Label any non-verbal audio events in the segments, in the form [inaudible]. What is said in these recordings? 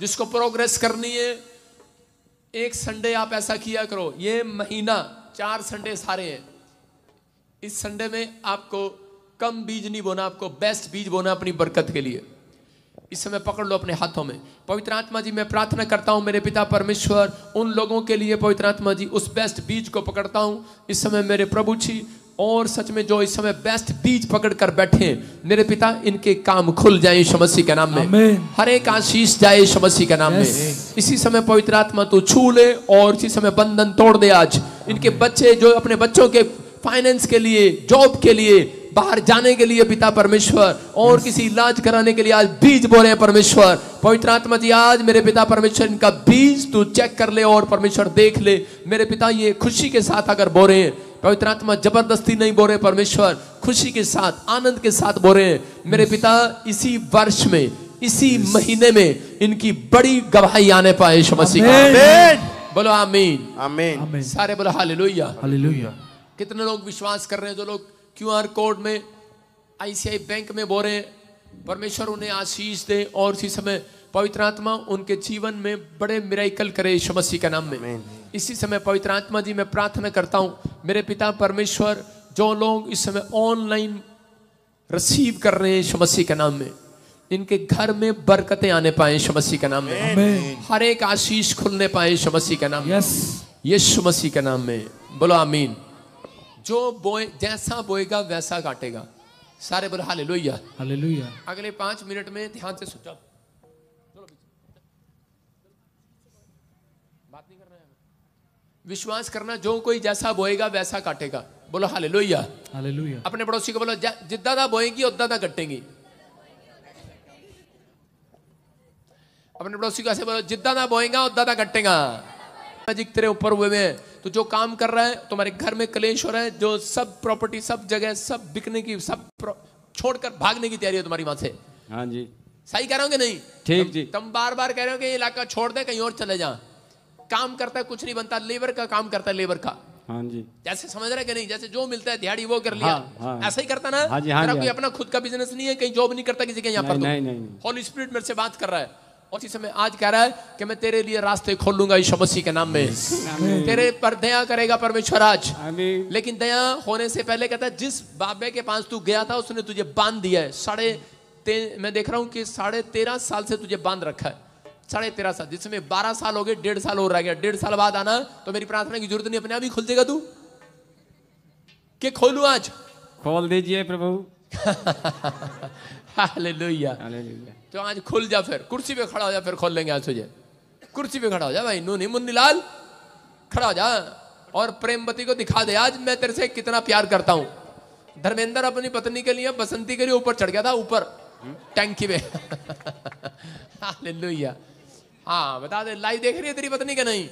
जिसको प्रोग्रेस करनी है एक संडे आप ऐसा किया करो ये महीना चार संडे सारे हैं इस संडे में आपको कम बीज नहीं बोना आपको बेस्ट बीज बोना अपनी बरकत के लिए इस समय पकड़ लो अपने हाथों में पवित्र आत्मा जी मैं प्रार्थना करता हूँ मेरे पिता परमेश्वर उन लोगों के लिए पवित्र आत्मा जी उस बेस्ट बीज को पकड़ता हूँ इस समय मेरे प्रभु जी और सच में जो इस समय बेस्ट बीज पकड़ कर बैठे मेरे पिता इनके काम खुल जाए शमसी के नाम में हर एक आशीष जाए शमसी के नाम में इसी समय पवित्र आत्मा तू तो छू ले और इसी समय बंधन तोड़ दे आज इनके बच्चे जो अपने बच्चों के फाइनेंस के लिए जॉब के लिए बाहर जाने के लिए पिता परमेश्वर और किसी इलाज कराने के लिए आज बीज बोले हैं परमेश्वर पवित्र आत्मा जी आज मेरे पिता परमेश्वर इनका बीज तू चेक कर ले और परमेश्वर देख ले मेरे पिता ये खुशी के साथ अगर बोरे हैं पवित्र आत्मा जबरदस्ती नहीं बोरे परमेश्वर खुशी के साथ आनंद के साथ बोरे मेरे hmm. पिता इसी वर्ष में इसी महीने में इनकी बड़ी गवाही आने पाए मसीह बोलो आमीन आमीन सारे बोलो हालेलुया हालेलुया कितने लोग विश्वास कर रहे हैं जो लोग क्यूआर कोड में आईसीआई बैंक में बोरे परमेश्वर उन्हें आशीष दे और उसी समय पवित्र आत्मा उनके जीवन में बड़े मिराइकल करे यीशु मसीह के नाम में इसी समय पवित्र आत्मा जी मैं प्रार्थना करता हूँ मेरे पिता परमेश्वर जो लोग इस समय ऑनलाइन रिसीव कर रहे हैं शमसी के नाम में इनके घर में बरकतें आने पाए शमसी के नाम में हर एक आशीष खुलने पाए शमसी के नाम यस यीशु मसीह के नाम में बोलो आमीन जो बोए जैसा बोएगा वैसा काटेगा सारे बोले हाले लोहिया अगले पांच मिनट में ध्यान से सुन विश्वास करना जो कोई जैसा बोएगा वैसा काटेगा बोलो हाले लोहिया अपने पड़ोसी को बोलो जिदा दा बोएगी उदा दा कटेंगी अपने पड़ोसी को ऐसे बोलो जिदा दा बोएगा उदा दा कटेगा मैजिक तेरे ऊपर हुए हुए हैं तो जो काम कर रहा है तुम्हारे घर में कलेश हो रहा है जो सब प्रॉपर्टी सब जगह सब बिकने की सब छोड़कर भागने की तैयारी है तुम्हारी वहां से हाँ जी सही कह रहे हो कि नहीं ठीक जी तुम बार बार कह रहे हो कि इलाका छोड़ दे कहीं और चले जाओ काम करता है कुछ नहीं बनता लेबर का काम करता है लेबर का हाँ जी जैसे समझ रहे कि नहीं जैसे जो मिलता है दिहाड़ी वो कर लिया हाँ, हाँ, ऐसा ही करता ना हाँ जी, हाँ जी, कोई हाँ अपना खुद का बिजनेस नहीं है कहीं जॉब नहीं करता किसी के यहाँ पर होली तो। स्पिरिट मेरे से बात कर रहा है और इस समय आज कह रहा है कि मैं तेरे लिए रास्ते खोलूंगा यीशु मसीह के नाम में तेरे पर दया करेगा परमेश्वर आज लेकिन दया होने से पहले कहता है जिस बाबे के पास तू गया था उसने तुझे बांध दिया है साढ़े मैं देख रहा हूँ कि साढ़े तेरह साल से तुझे बांध रखा है साढ़े तेरह साल जिसमें बारह साल हो गए डेढ़ साल हो रह गया डेढ़ साल बाद आना तो मेरी प्रार्थना की जरूरत नहीं अपने आप ही खुल देगा तू के खोलू आज खोल दीजिए प्रभु [laughs] हालेलुया तो आज खुल जा फिर कुर्सी पे खड़ा हो जा फिर खोल लेंगे आज तुझे कुर्सी पे खड़ा हो जा भाई नू नहीं मुन्नी लाल खड़ा हो जा और प्रेमवती को दिखा दे आज मैं तेरे से कितना प्यार करता हूँ धर्मेंद्र अपनी पत्नी के लिए बसंती के लिए ऊपर चढ़ गया था ऊपर हम्म। टैंकी में [laughs] हालेलुया हाँ बता दे लाइव देख रही है तेरी पत्नी के नहीं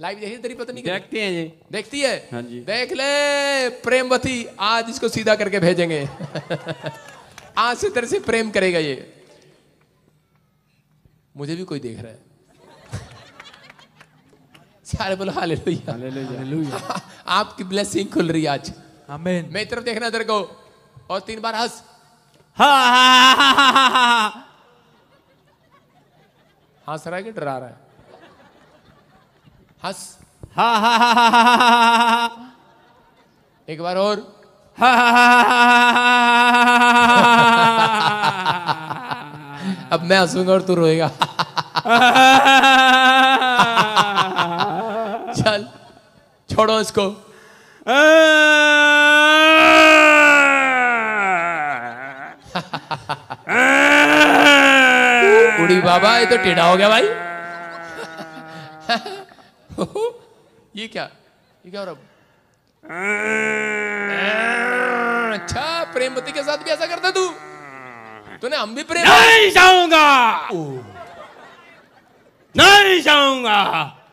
लाइव देख रही है तेरी पत्नी देखती है जी देखती है हाँ जी देख ले प्रेमवती आज इसको सीधा करके भेजेंगे [laughs] आज से तेरे से प्रेम करेगा ये मुझे भी कोई देख रहा है [laughs] सारे बोलो हाले लोहिया [laughs] आपकी ब्लेसिंग खुल रही आज आमेन मेरी तरफ देखना तेरे को और तीन बार हंस हा हा हा हा हा हा हंस रहा है कि डरा रहा है हंस हा हा एक बार और हा अब मैं हंसूंगा और तू रोएगा चल छोड़ो इसको बूढ़ी बाबा ये तो टेढ़ा हो गया भाई ये क्या ये क्या हो रहा अच्छा प्रेमवती के साथ भी ऐसा करता तू तूने हम भी प्रेम नहीं जाऊंगा नहीं जाऊंगा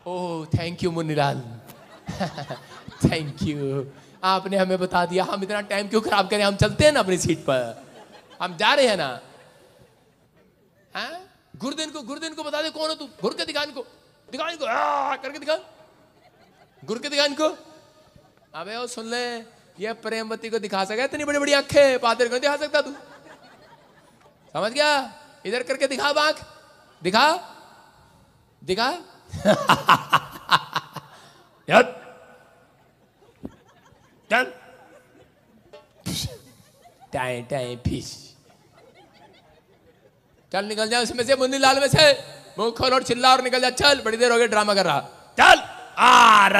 ओ thank you Munnilal thank you आपने हमें बता दिया हम इतना टाइम क्यों खराब करें हम चलते हैं ना अपनी सीट पर हम जा रहे हैं ना हाँ गुरुदेन को गुरुदेन को बता दे कौन हो तू गुरु के दिखान को दिखा इनको करके दिखा गुरु के दिखान को अबे ओ सुन ले ये प्रेमवती को दिखा सके इतनी बड़ी बड़ी आंखें पादर को दिखा सकता तू समझ गया इधर करके दिखा बांख दिखा दिखा [laughs] यार चल टाइम टाइम फीस चल निकल जाए उसमें से मुन्नी लाल में से मुंह खोल और चिल्ला और निकल जाए चल बड़ी देर हो गई ड्रामा कर रहा चल आ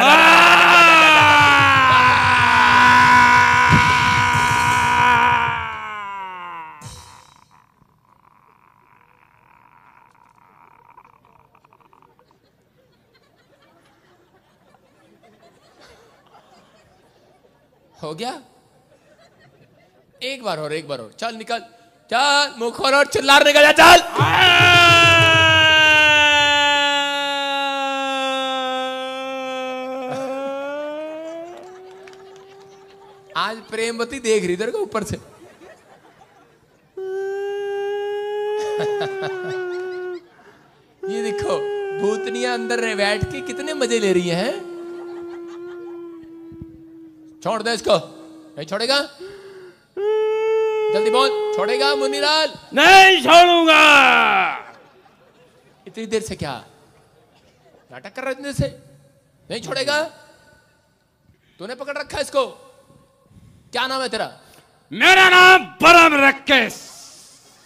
हो गया एक बार और एक बार और चल निकल चल मुखर और चिल्ला निकल जा चल आज प्रेमवती देख रही तेरे को ऊपर से ये देखो भूतनिया अंदर रह बैठ के कितने मजे ले रही हैं छोड़ दे इसको नहीं छोड़ेगा जल्दी बोल छोड़ेगा मुनिलाल नहीं छोड़ूंगा इतनी देर से क्या नाटक कर रहे इतने से नहीं छोड़ेगा तूने पकड़ रखा है इसको क्या नाम है तेरा मेरा नाम परम रक्केश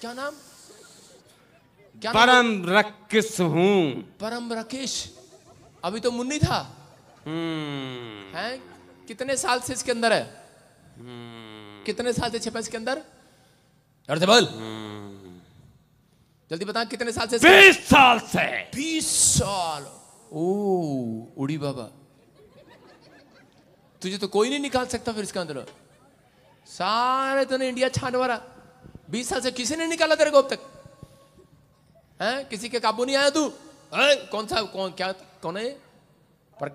क्या नाम क्या परम रक्केश हूँ परम रकेश अभी तो मुन्नी था हम्म। हैं कितने साल से इसके अंदर है हम्म। कितने साल से छिपा इसके अंदर डर बोल हम्म। जल्दी बता कितने साल से बीस साल से बीस साल ओ उड़ी बाबा तुझे तो कोई नहीं निकाल सकता फिर इसके अंदर सारे तूने इंडिया छान मारा बीस साल से किसी ने निकाला तेरे को अब तक है किसी के काबू नहीं आया तू है कौन सा कौन क्या कौन है पर,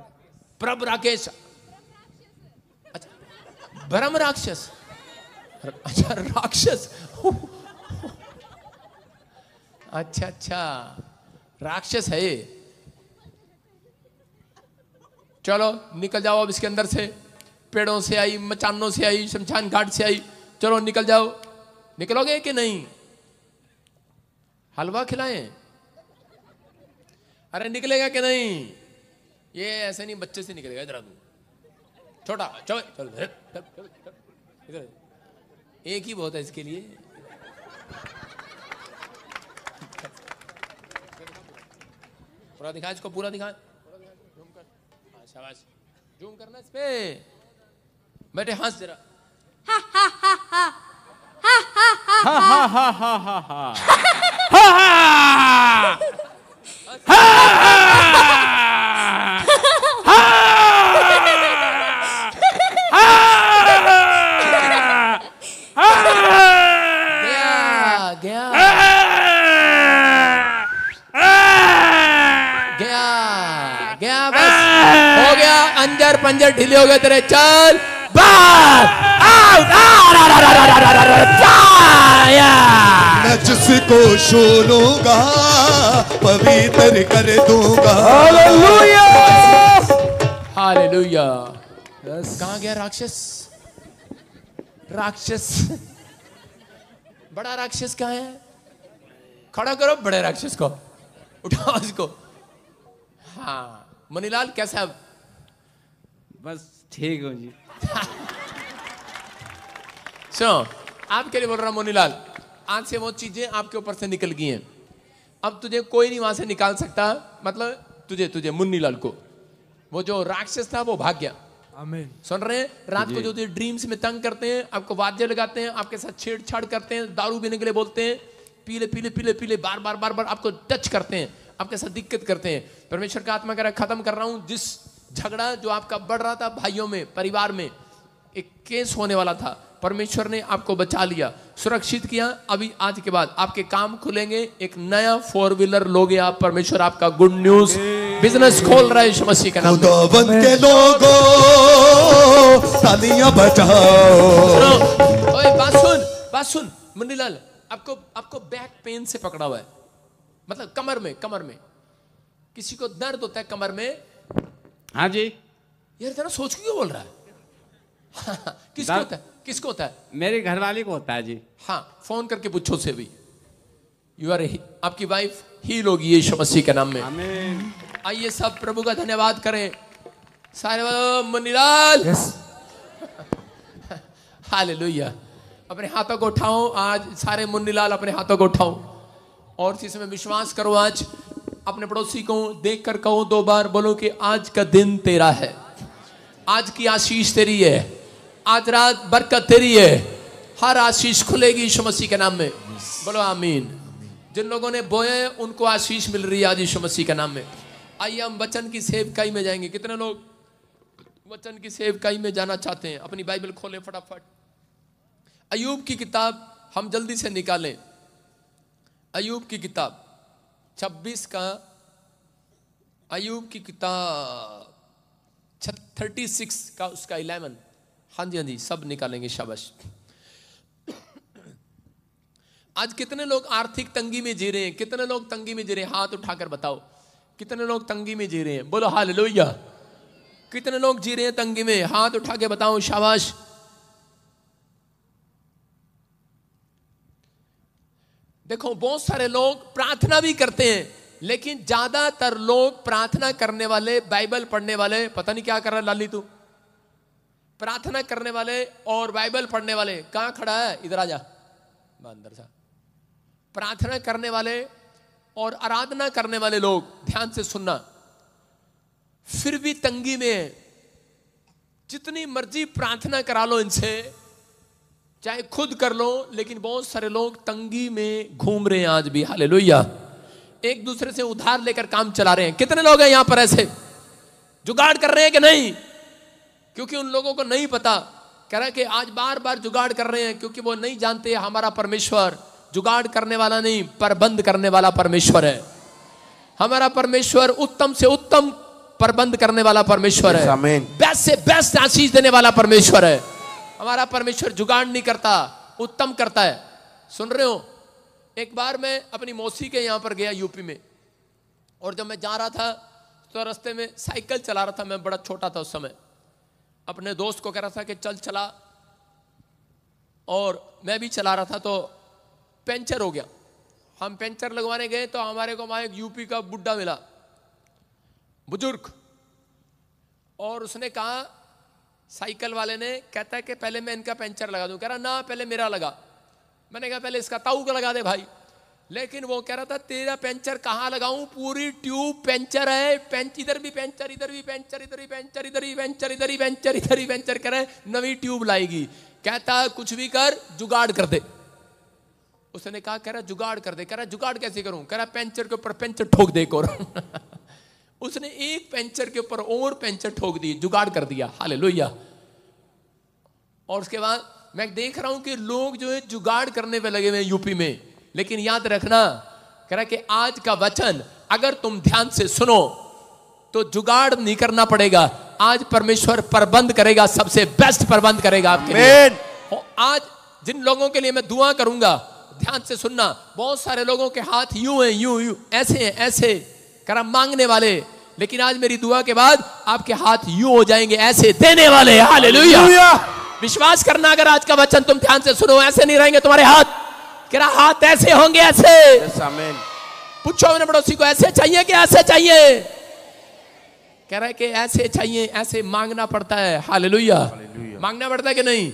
प्रभ राकेश अच्छा ब्रह्म राक्षस अच्छा राक्षस अच्छा अच्छा राक्षस है ये चलो निकल जाओ अब इसके अंदर से पेड़ों से आई मचानों से आई शमशान घाट से आई चलो निकल जाओ निकलोगे कि नहीं हलवा खिलाए अरे निकलेगा कि नहीं ये ऐसे नहीं बच्चे से निकलेगा इधर तू छोटा चलो एक ही बहुत है इसके लिए पूरा दिखा इसको पूरा दिखा हाँ, जूम कर शाबाश करना इस पे बेटे हंस जरा हा हा हा हा हा हा हा [laughs] [laughs] हा पैर पंजे ढीले हो गए तेरे चल मैं जिसको सुनूंगा पवित्र कर दूंगा कहा गया राक्षस राक्षस बड़ा राक्षस कहा है खड़ा करो बड़े राक्षस को उठाओ उसको हाँ मनीलाल कैसा बस ठीक हो जी [laughs] सो आपके लिए बोल रहा मोनीलाल आज से वो चीजें आपके ऊपर से निकल गई हैं अब तुझे कोई नहीं वहां से निकाल सकता मतलब तुझे तुझे मुन्नीलाल को वो जो राक्षस था वो भाग गया सुन रहे हैं रात को जो तुझे ड्रीम्स में तंग करते हैं आपको वाद्य लगाते हैं आपके साथ छेड़छाड़ करते हैं दारू पीने के लिए बोलते हैं पीले पीले पीले पीले बार बार बार बार आपको टच करते हैं आपके साथ दिक्कत करते हैं परमेश्वर का आत्मा कह रहा खत्म कर रहा हूं जिस झगड़ा जो आपका बढ़ रहा था भाइयों में परिवार में एक केस होने वाला था परमेश्वर ने आपको बचा लिया सुरक्षित किया अभी आज के बाद आपके काम खुलेंगे एक नया फोर व्हीलर लोगे आप परमेश्वर आपका गुड न्यूज बिजनेस खोल रहा है मसीह का नाम के लोगों बचाओ ओए बात सुन बात सुन मुन्नीलाल आपको आपको बैक पेन से पकड़ा हुआ है मतलब कमर में कमर में किसी को दर्द होता है कमर में हाँ जी यार तेरा सोच क्यों बोल रहा है [laughs] किसको होता है किसको होता है मेरे घर वाले को होता है जी हाँ फोन करके पूछो से भी यू आर आपकी वाइफ ही लोग ये मसीह के नाम में आइए सब प्रभु का धन्यवाद करें सारे मुनीलाल yes. [laughs] हाल अपने हाथों को उठाओ आज सारे मुन्नीलाल अपने हाथों को उठाओ और जिसमें विश्वास करो आज अपने पड़ोसी को देख कर कहो दो बार बोलो कि आज का दिन तेरा है आज की आशीष तेरी है आज रात बरकत तेरी है हर आशीष खुलेगी यीशु मसीह के नाम में बोलो आमीन जिन लोगों ने बोए उनको आशीष मिल रही है आज यीशु मसीह के नाम में आइए हम वचन की सेवकाई में जाएंगे कितने लोग वचन की सेवकाई में जाना चाहते हैं अपनी बाइबल खोले फटाफट अयूब की किताब हम जल्दी से निकालें अयूब की किताब छब्बीस का अयूब की किताब थर्टी सिक्स का उसका इलेवन हाँ जी हाँ जी सब निकालेंगे शाबाश आज कितने लोग आर्थिक तंगी में जी रहे हैं कितने लोग तंगी में जी रहे हैं हाथ उठाकर बताओ कितने लोग तंगी में जी रहे हैं बोलो हाल कितने लोग जी रहे हैं तंगी में हाथ उठा के बताओ शाबाश देखो बहुत सारे लोग प्रार्थना भी करते हैं लेकिन ज्यादातर लोग प्रार्थना करने वाले बाइबल पढ़ने वाले पता नहीं क्या कर रहा लाली तू प्रार्थना करने वाले और बाइबल पढ़ने वाले कहा खड़ा है इधर आ जा अंदर जा प्रार्थना करने वाले और आराधना करने वाले लोग ध्यान से सुनना फिर भी तंगी में जितनी मर्जी प्रार्थना करा लो इनसे चाहे खुद कर लो लेकिन बहुत सारे लोग तंगी में घूम रहे हैं आज भी हाल एक दूसरे से उधार लेकर काम चला रहे हैं कितने लोग हैं यहां पर ऐसे जुगाड़ कर रहे हैं कि नहीं क्योंकि उन लोगों को नहीं पता कह रहा है कि आज बार बार जुगाड़ कर रहे हैं क्योंकि वो नहीं जानते हमारा परमेश्वर जुगाड़ करने वाला नहीं प्रबंध करने वाला परमेश्वर है हमारा परमेश्वर उत्तम से उत्तम प्रबंध करने वाला परमेश्वर है बेस्ट से बेस्ट आशीष देने वाला परमेश्वर है हमारा परमेश्वर जुगाड़ नहीं करता उत्तम करता है सुन रहे हो एक बार मैं अपनी मौसी के यहाँ पर गया यूपी में और जब मैं जा रहा था तो रास्ते में साइकिल चला रहा था मैं बड़ा छोटा था उस समय अपने दोस्त को कह रहा था कि चल चला और मैं भी चला रहा था तो पंचर हो गया हम पेंचर लगवाने गए तो हमारे को वहाँ एक यूपी का बुढ़ा मिला बुजुर्ग और उसने कहा साइकिल वाले ने कहता है कि पहले मैं इनका पंचर लगा दूं कह रहा ना पहले मेरा लगा मैंने कहा पहले इसका ताऊ का लगा दे भाई लेकिन वो कह रहा था तेरा पंचर कहाँ लगाऊं पूरी ट्यूब पंचर है पेंच इधर भी पंचर इधर भी पंचर इधर भी पंचर इधर भी पंचर इधर ही पंचर इधर ही कह रहे नवी ट्यूब लाएगी कहता है कुछ भी कर जुगाड़ कर दे उसने कहा कह रहा जुगाड़ कर दे कह रहा जुगाड़ कैसे करूं कह रहा पंचर के ऊपर पंचर ठोक दे को [laughs] उसने एक पेंचर के ऊपर और पेंचर ठोक दी जुगाड़ कर दिया हाल और उसके बाद मैं देख रहा हूं कि लोग जो है जुगाड़ करने पे लगे हुए हैं यूपी में लेकिन याद रखना कह रहा कि आज का वचन अगर तुम ध्यान से सुनो तो जुगाड़ नहीं करना पड़ेगा आज परमेश्वर प्रबंध करेगा सबसे बेस्ट प्रबंध करेगा आपके लिए आज जिन लोगों के लिए मैं दुआ करूंगा ध्यान से सुनना बहुत सारे लोगों के हाथ यूं हैं यूं यूं ऐसे हैं ऐसे करा मांगने वाले लेकिन आज मेरी दुआ के बाद आपके हाथ यू हो जाएंगे ऐसे देने वाले हालेलुया विश्वास करना अगर आज का वचन तुम ध्यान से सुनो ऐसे नहीं रहेंगे तुम्हारे हाथ करा हाथ ऐसे होंगे ऐसे yes, पूछो अपने पड़ोसी को ऐसे चाहिए कि ऐसे चाहिए कह रहा है कि ऐसे चाहिए ऐसे मांगना पड़ता है हाल मांगना पड़ता है कि नहीं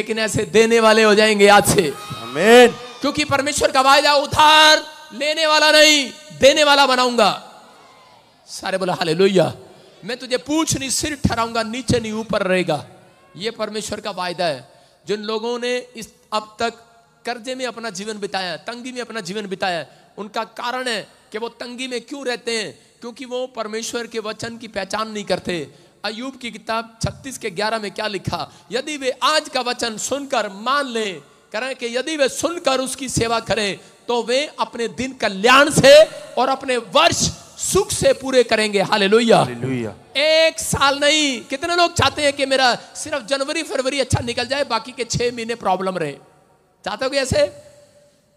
लेकिन ऐसे देने वाले हो जाएंगे आज से क्योंकि परमेश्वर का वायदा उधार लेने वाला नहीं देने वाला बनाऊंगा सारे बोला हाले मैं तुझे पूछ नहीं सिर ठहराऊंगा नीचे नहीं ऊपर रहेगा ये परमेश्वर का वायदा है जिन लोगों ने इस अब तक कर्जे में अपना जीवन बिताया तंगी में अपना जीवन बिताया उनका कारण है कि वो तंगी में क्यों रहते हैं क्योंकि वो परमेश्वर के वचन की पहचान नहीं करते अयूब की किताब 36 के 11 में क्या लिखा यदि वे आज का वचन सुनकर मान लें करें कि यदि वे सुनकर उसकी सेवा करें तो वे अपने दिन कल्याण से और अपने वर्ष सुख से पूरे करेंगे हाले लोहिया एक साल नहीं कितने लोग चाहते हैं कि मेरा सिर्फ जनवरी फरवरी अच्छा निकल जाए बाकी के छह महीने प्रॉब्लम रहे चाहते हो ऐसे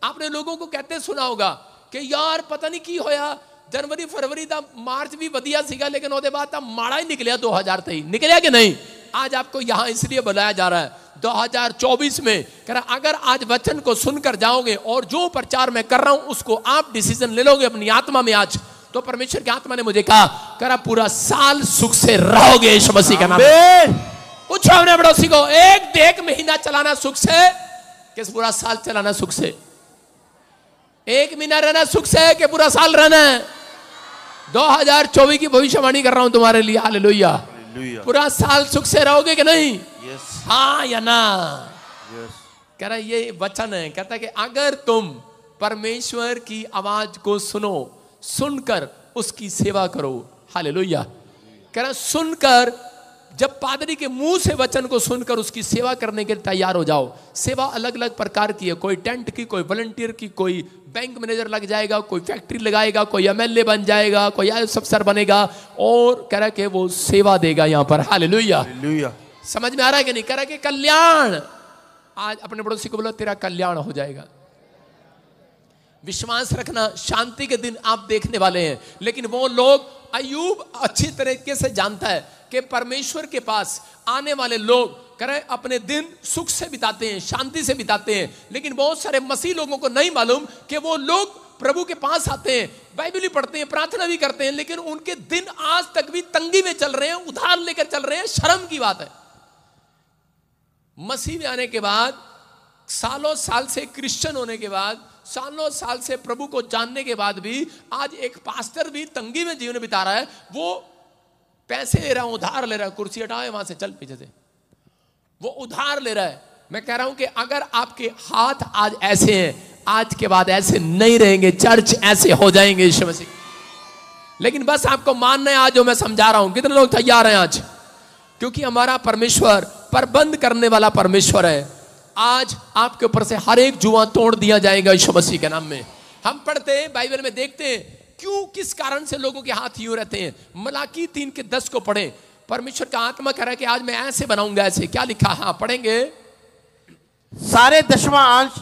आपने लोगों को कहते सुना होगा कि यार पता नहीं की होया जनवरी फरवरी था मार्च भी वधिया सीखा लेकिन बाद माड़ा ही निकलिया दो हजार 2023 निकलिया कि नहीं आज आपको यहां इसलिए बुलाया जा रहा है 2024 में कह रहा अगर आज वचन को सुनकर जाओगे और जो प्रचार मैं कर रहा हूं उसको आप डिसीजन ले लोगे अपनी आत्मा में आज तो परमेश्वर की आत्मा ने मुझे कहा कर पूरा साल सुख से रहोगे मसीह का नाम पूछो हमने पड़ोसी को एक देख महीना चलाना सुख से किस पूरा साल चलाना सुख से एक महीना रहना सुख से कि पूरा साल रहना है 2024 की भविष्यवाणी कर रहा हूं तुम्हारे लिए हाल लोहिया पूरा साल सुख से रहोगे कि नहीं yes. हाँ या ना yes. कह रहा ये वचन है कहता है कि अगर तुम परमेश्वर की आवाज को सुनो सुनकर उसकी सेवा करो हाल लोहिया कह रहा सुनकर जब पादरी के मुंह से वचन को सुनकर उसकी सेवा करने के लिए तैयार हो जाओ सेवा अलग अलग प्रकार की है कोई टेंट की कोई वॉलंटियर की कोई बैंक मैनेजर लग जाएगा कोई फैक्ट्री लगाएगा कोई एमएलए बन जाएगा कोई अफसर बनेगा और कह रहा कि वो सेवा देगा यहाँ पर हाल लोहिया समझ में आ रहा है कि नहीं कह रहा कि कल्याण आज अपने पड़ोसी को बोला तेरा कल्याण हो जाएगा विश्वास रखना शांति के दिन आप देखने वाले हैं लेकिन वो लोग अयूब अच्छी तरीके से जानता है कि परमेश्वर के पास आने वाले लोग करें अपने दिन सुख से बिताते हैं शांति से बिताते हैं लेकिन बहुत सारे मसीह लोगों को नहीं मालूम कि वो लोग प्रभु के पास आते हैं बाइबल भी पढ़ते हैं प्रार्थना भी करते हैं लेकिन उनके दिन आज तक भी तंगी में चल रहे हैं उधार लेकर चल रहे हैं शर्म की बात है मसीह में आने के बाद सालों साल से क्रिश्चियन होने के बाद सालों साल से प्रभु को जानने के बाद भी आज एक पास्टर भी तंगी में जीवन बिता रहा है वो पैसे ले रहा हूं उधार ले रहा है कुर्सी हटाए वहां से चल पीछे से वो उधार ले रहा है मैं कह रहा हूं कि अगर आपके हाथ आज ऐसे हैं आज के बाद ऐसे नहीं रहेंगे चर्च ऐसे हो जाएंगे यीशु मसीह लेकिन बस आपको मानना है आज जो मैं समझा रहा हूं कितने लोग तैयार हैं आज क्योंकि हमारा परमेश्वर प्रबंध करने वाला परमेश्वर है आज आपके ऊपर से हर एक जुआ तोड़ दिया जाएगा यीशु मसीह के नाम में हम पढ़ते हैं बाइबल में देखते हैं क्यों किस कारण से लोगों के हाथ यूं रहते हैं मलाकी तीन के दस को पढ़े परमेश्वर का आत्मा कह रहा है कि आज मैं ऐसे बनाऊंगा ऐसे क्या लिखा हाँ पढ़ेंगे सारे दशवा अंश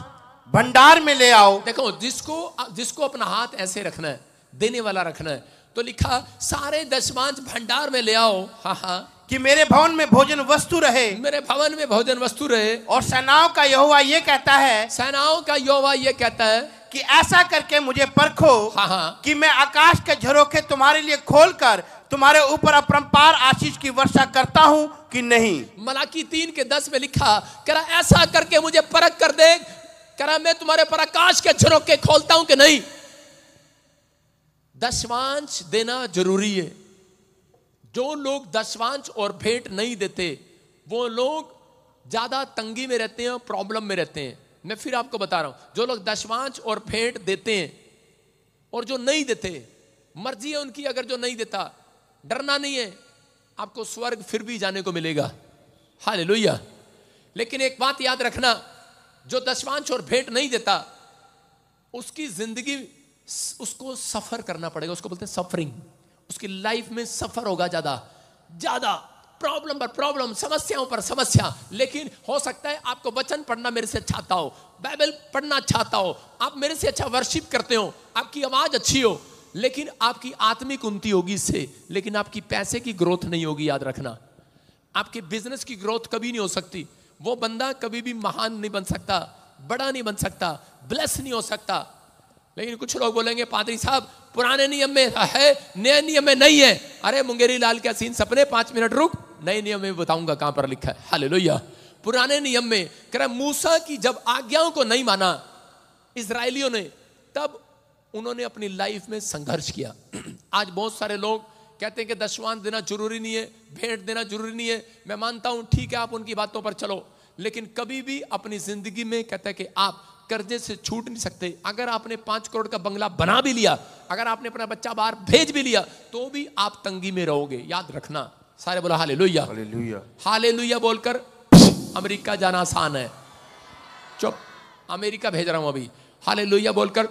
भंडार में ले आओ देखो जिसको जिसको अपना हाथ ऐसे रखना है देने वाला रखना है तो लिखा सारे दशमांश भंडार में ले आओ हाँ हाँ कि मेरे भवन में भोजन वस्तु रहे मेरे भवन में भोजन वस्तु रहे और सेनाओं का यहोवा ये कहता है सेनाओं का यहोवा ये कहता है कि ऐसा करके मुझे परखो हाँ हाँ। कि मैं आकाश के झरोखे तुम्हारे लिए खोलकर तुम्हारे ऊपर अपरंपार आशीष की वर्षा करता हूँ कि नहीं मलाकी तीन के दस में लिखा करा ऐसा करके मुझे परख कर दे करा मैं तुम्हारे पर आकाश के झरोखे खोलता हूँ कि नहीं दशवांश देना जरूरी है जो लोग दशवांश और भेंट नहीं देते वो लोग ज़्यादा तंगी में रहते हैं और प्रॉब्लम में रहते हैं मैं फिर आपको बता रहा हूँ जो लोग दशवांश और भेंट देते हैं और जो नहीं देते मर्जी है उनकी अगर जो नहीं देता डरना नहीं है आपको स्वर्ग फिर भी जाने को मिलेगा हाल लोहिया लेकिन एक बात याद रखना जो दशवांश और भेंट नहीं देता उसकी जिंदगी उसको सफर करना पड़ेगा उसको बोलते हैं सफरिंग उसकी लाइफ में सफ़र होगा ज़्यादा ज़्यादा प्रॉब्लम पर प्रॉब्लम समस्याओं पर समस्या लेकिन हो सकता है आपको वचन पढ़ना मेरे से अच्छा आता हो बाइबल पढ़ना अच्छा आता हो आप मेरे से अच्छा वर्शिप करते हो आपकी आवाज़ अच्छी हो लेकिन आपकी आत्मिक उन्नति होगी इससे लेकिन आपकी पैसे की ग्रोथ नहीं होगी याद रखना आपके बिजनेस की ग्रोथ कभी नहीं हो सकती वो बंदा कभी भी महान नहीं बन सकता बड़ा नहीं बन सकता ब्लेस नहीं हो सकता लेकिन कुछ लोग बोलेंगे पादरी साहब पुराने नियम में है नए नियम में नहीं है अरे मुंगेरी लाल का सीन सपने पांच मिनट रुक नए नियम में बताऊंगा कहां पर लिखा है हले लोहिया पुराने नियम में कह मूसा की जब आज्ञाओं को नहीं माना इसराइलियों ने तब उन्होंने अपनी लाइफ में संघर्ष किया [clears throat] आज बहुत सारे लोग कहते हैं कि दशवान देना जरूरी नहीं है भेंट देना जरूरी नहीं है मैं मानता हूं ठीक है आप उनकी बातों पर चलो लेकिन कभी भी अपनी जिंदगी में कहते हैं कि आप कर्जे से छूट नहीं सकते अगर आपने पांच करोड़ का बंगला बना भी लिया अगर आपने अपना बच्चा बाहर भेज भी लिया तो भी आप तंगी में रहोगे याद रखना सारे बोला हाले लोहिया हाले लोहिया बोलकर अमेरिका जाना आसान है चुप अमेरिका भेज रहा हूं अभी हाले लोहिया बोलकर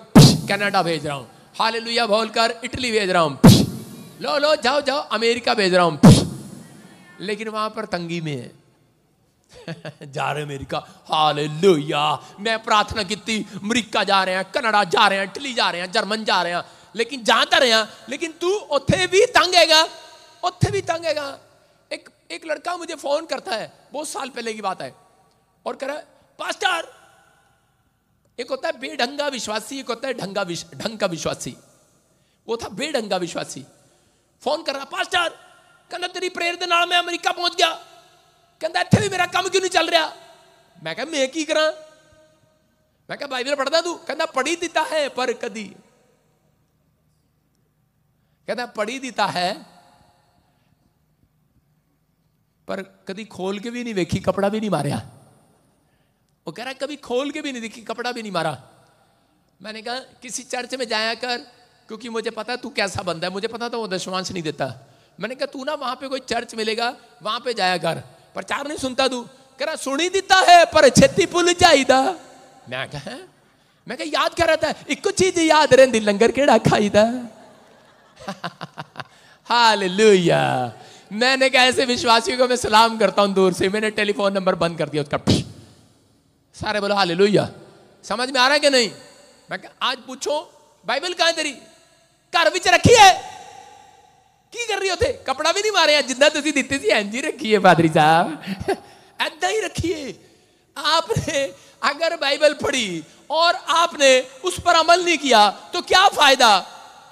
कनाडा भेज रहा हूं हाले लोहिया बोलकर इटली भेज रहा हूं लो लो जाओ जाओ अमेरिका भेज रहा हूं लेकिन वहां पर तंगी में है [laughs] जा रहे अमेरिका हाल लोहिया मैं प्रार्थना की अमरीका जा रहे हैं कनाडा जा रहे हैं इटली जा रहे हैं जर्मन जा रहे हैं लेकिन जा तो रहे हैं लेकिन तू उ भी तंग हैगा उ भी तंग हैगा एक एक लड़का मुझे फोन करता है बहुत साल पहले की बात है और कह रहा है पास्टर एक होता है बेढंगा विश्वासी एक होता है ढंगा ढंग का विश्वासी वो था बेढंगा विश्वासी फोन कर रहा पास्टर कल तेरी प्रेर मैं अमेरिका पहुंच गया ਕਹਿੰਦਾ ਇੱਥੇ ਵੀ ਮੇਰਾ ਕੰਮ ਕਿਉਂ ਨਹੀਂ ਚੱਲ ਰਿਹਾ ਮੈਂ ਕਿਹਾ ਮੈਂ ਕੀ ਕਰਾਂ ਮੈਂ ਕਿਹਾ ਬਾਈਬਲ ਪੜਦਾ ਤੂੰ ਕਹਿੰਦਾ ਪੜੀ ਦਿੱਤਾ ਹੈ ਪਰ ਕਦੀ ਕਹਿੰਦਾ ਪੜੀ ਦਿੱਤਾ ਹੈ पर कभी खोल के भी नहीं देखी कपड़ा भी नहीं मारिया वो कह रहा कभी खोल के भी नहीं देखी कपड़ा भी नहीं मारा मैंने कहा किसी चर्च में जाया कर क्योंकि मुझे पता तू कैसा बंदा है मुझे पता था वो दशवांश नहीं देता मैंने कहा तू ना वहां पे कोई चर्च मिलेगा वहां पे जाया कर प्रचार नहीं सुनता तू कह रहा सुनी दिता है पर छेती भूल जाईदा मैं कह हाँ? मैं कह याद कर रहा था एक चीज याद रही लंगर केड़ा खाईदा [laughs] हाल मैंने कहा ऐसे विश्वासियों को मैं सलाम करता हूं दूर से मैंने टेलीफोन नंबर बंद कर दिया उसका सारे बोलो हाल समझ में आ रहा है कि नहीं मैं आज पूछो बाइबल कहां तेरी घर में रखी है ਕੀ ਕਰ ਰਹੀ ਉਥੇ ਕਪੜਾ ਵੀ ਨਹੀਂ ਮਾਰਿਆ ਜਿੱਦਾਂ ਤੁਸੀਂ ਦਿੱਤੇ ਸੀ ਐਂਜੀ ਰੱਖੀਏ पादरी साहब ऐदा ही रखिए आपने अगर बाइबल पढ़ी और आपने उस पर अमल नहीं किया तो क्या फायदा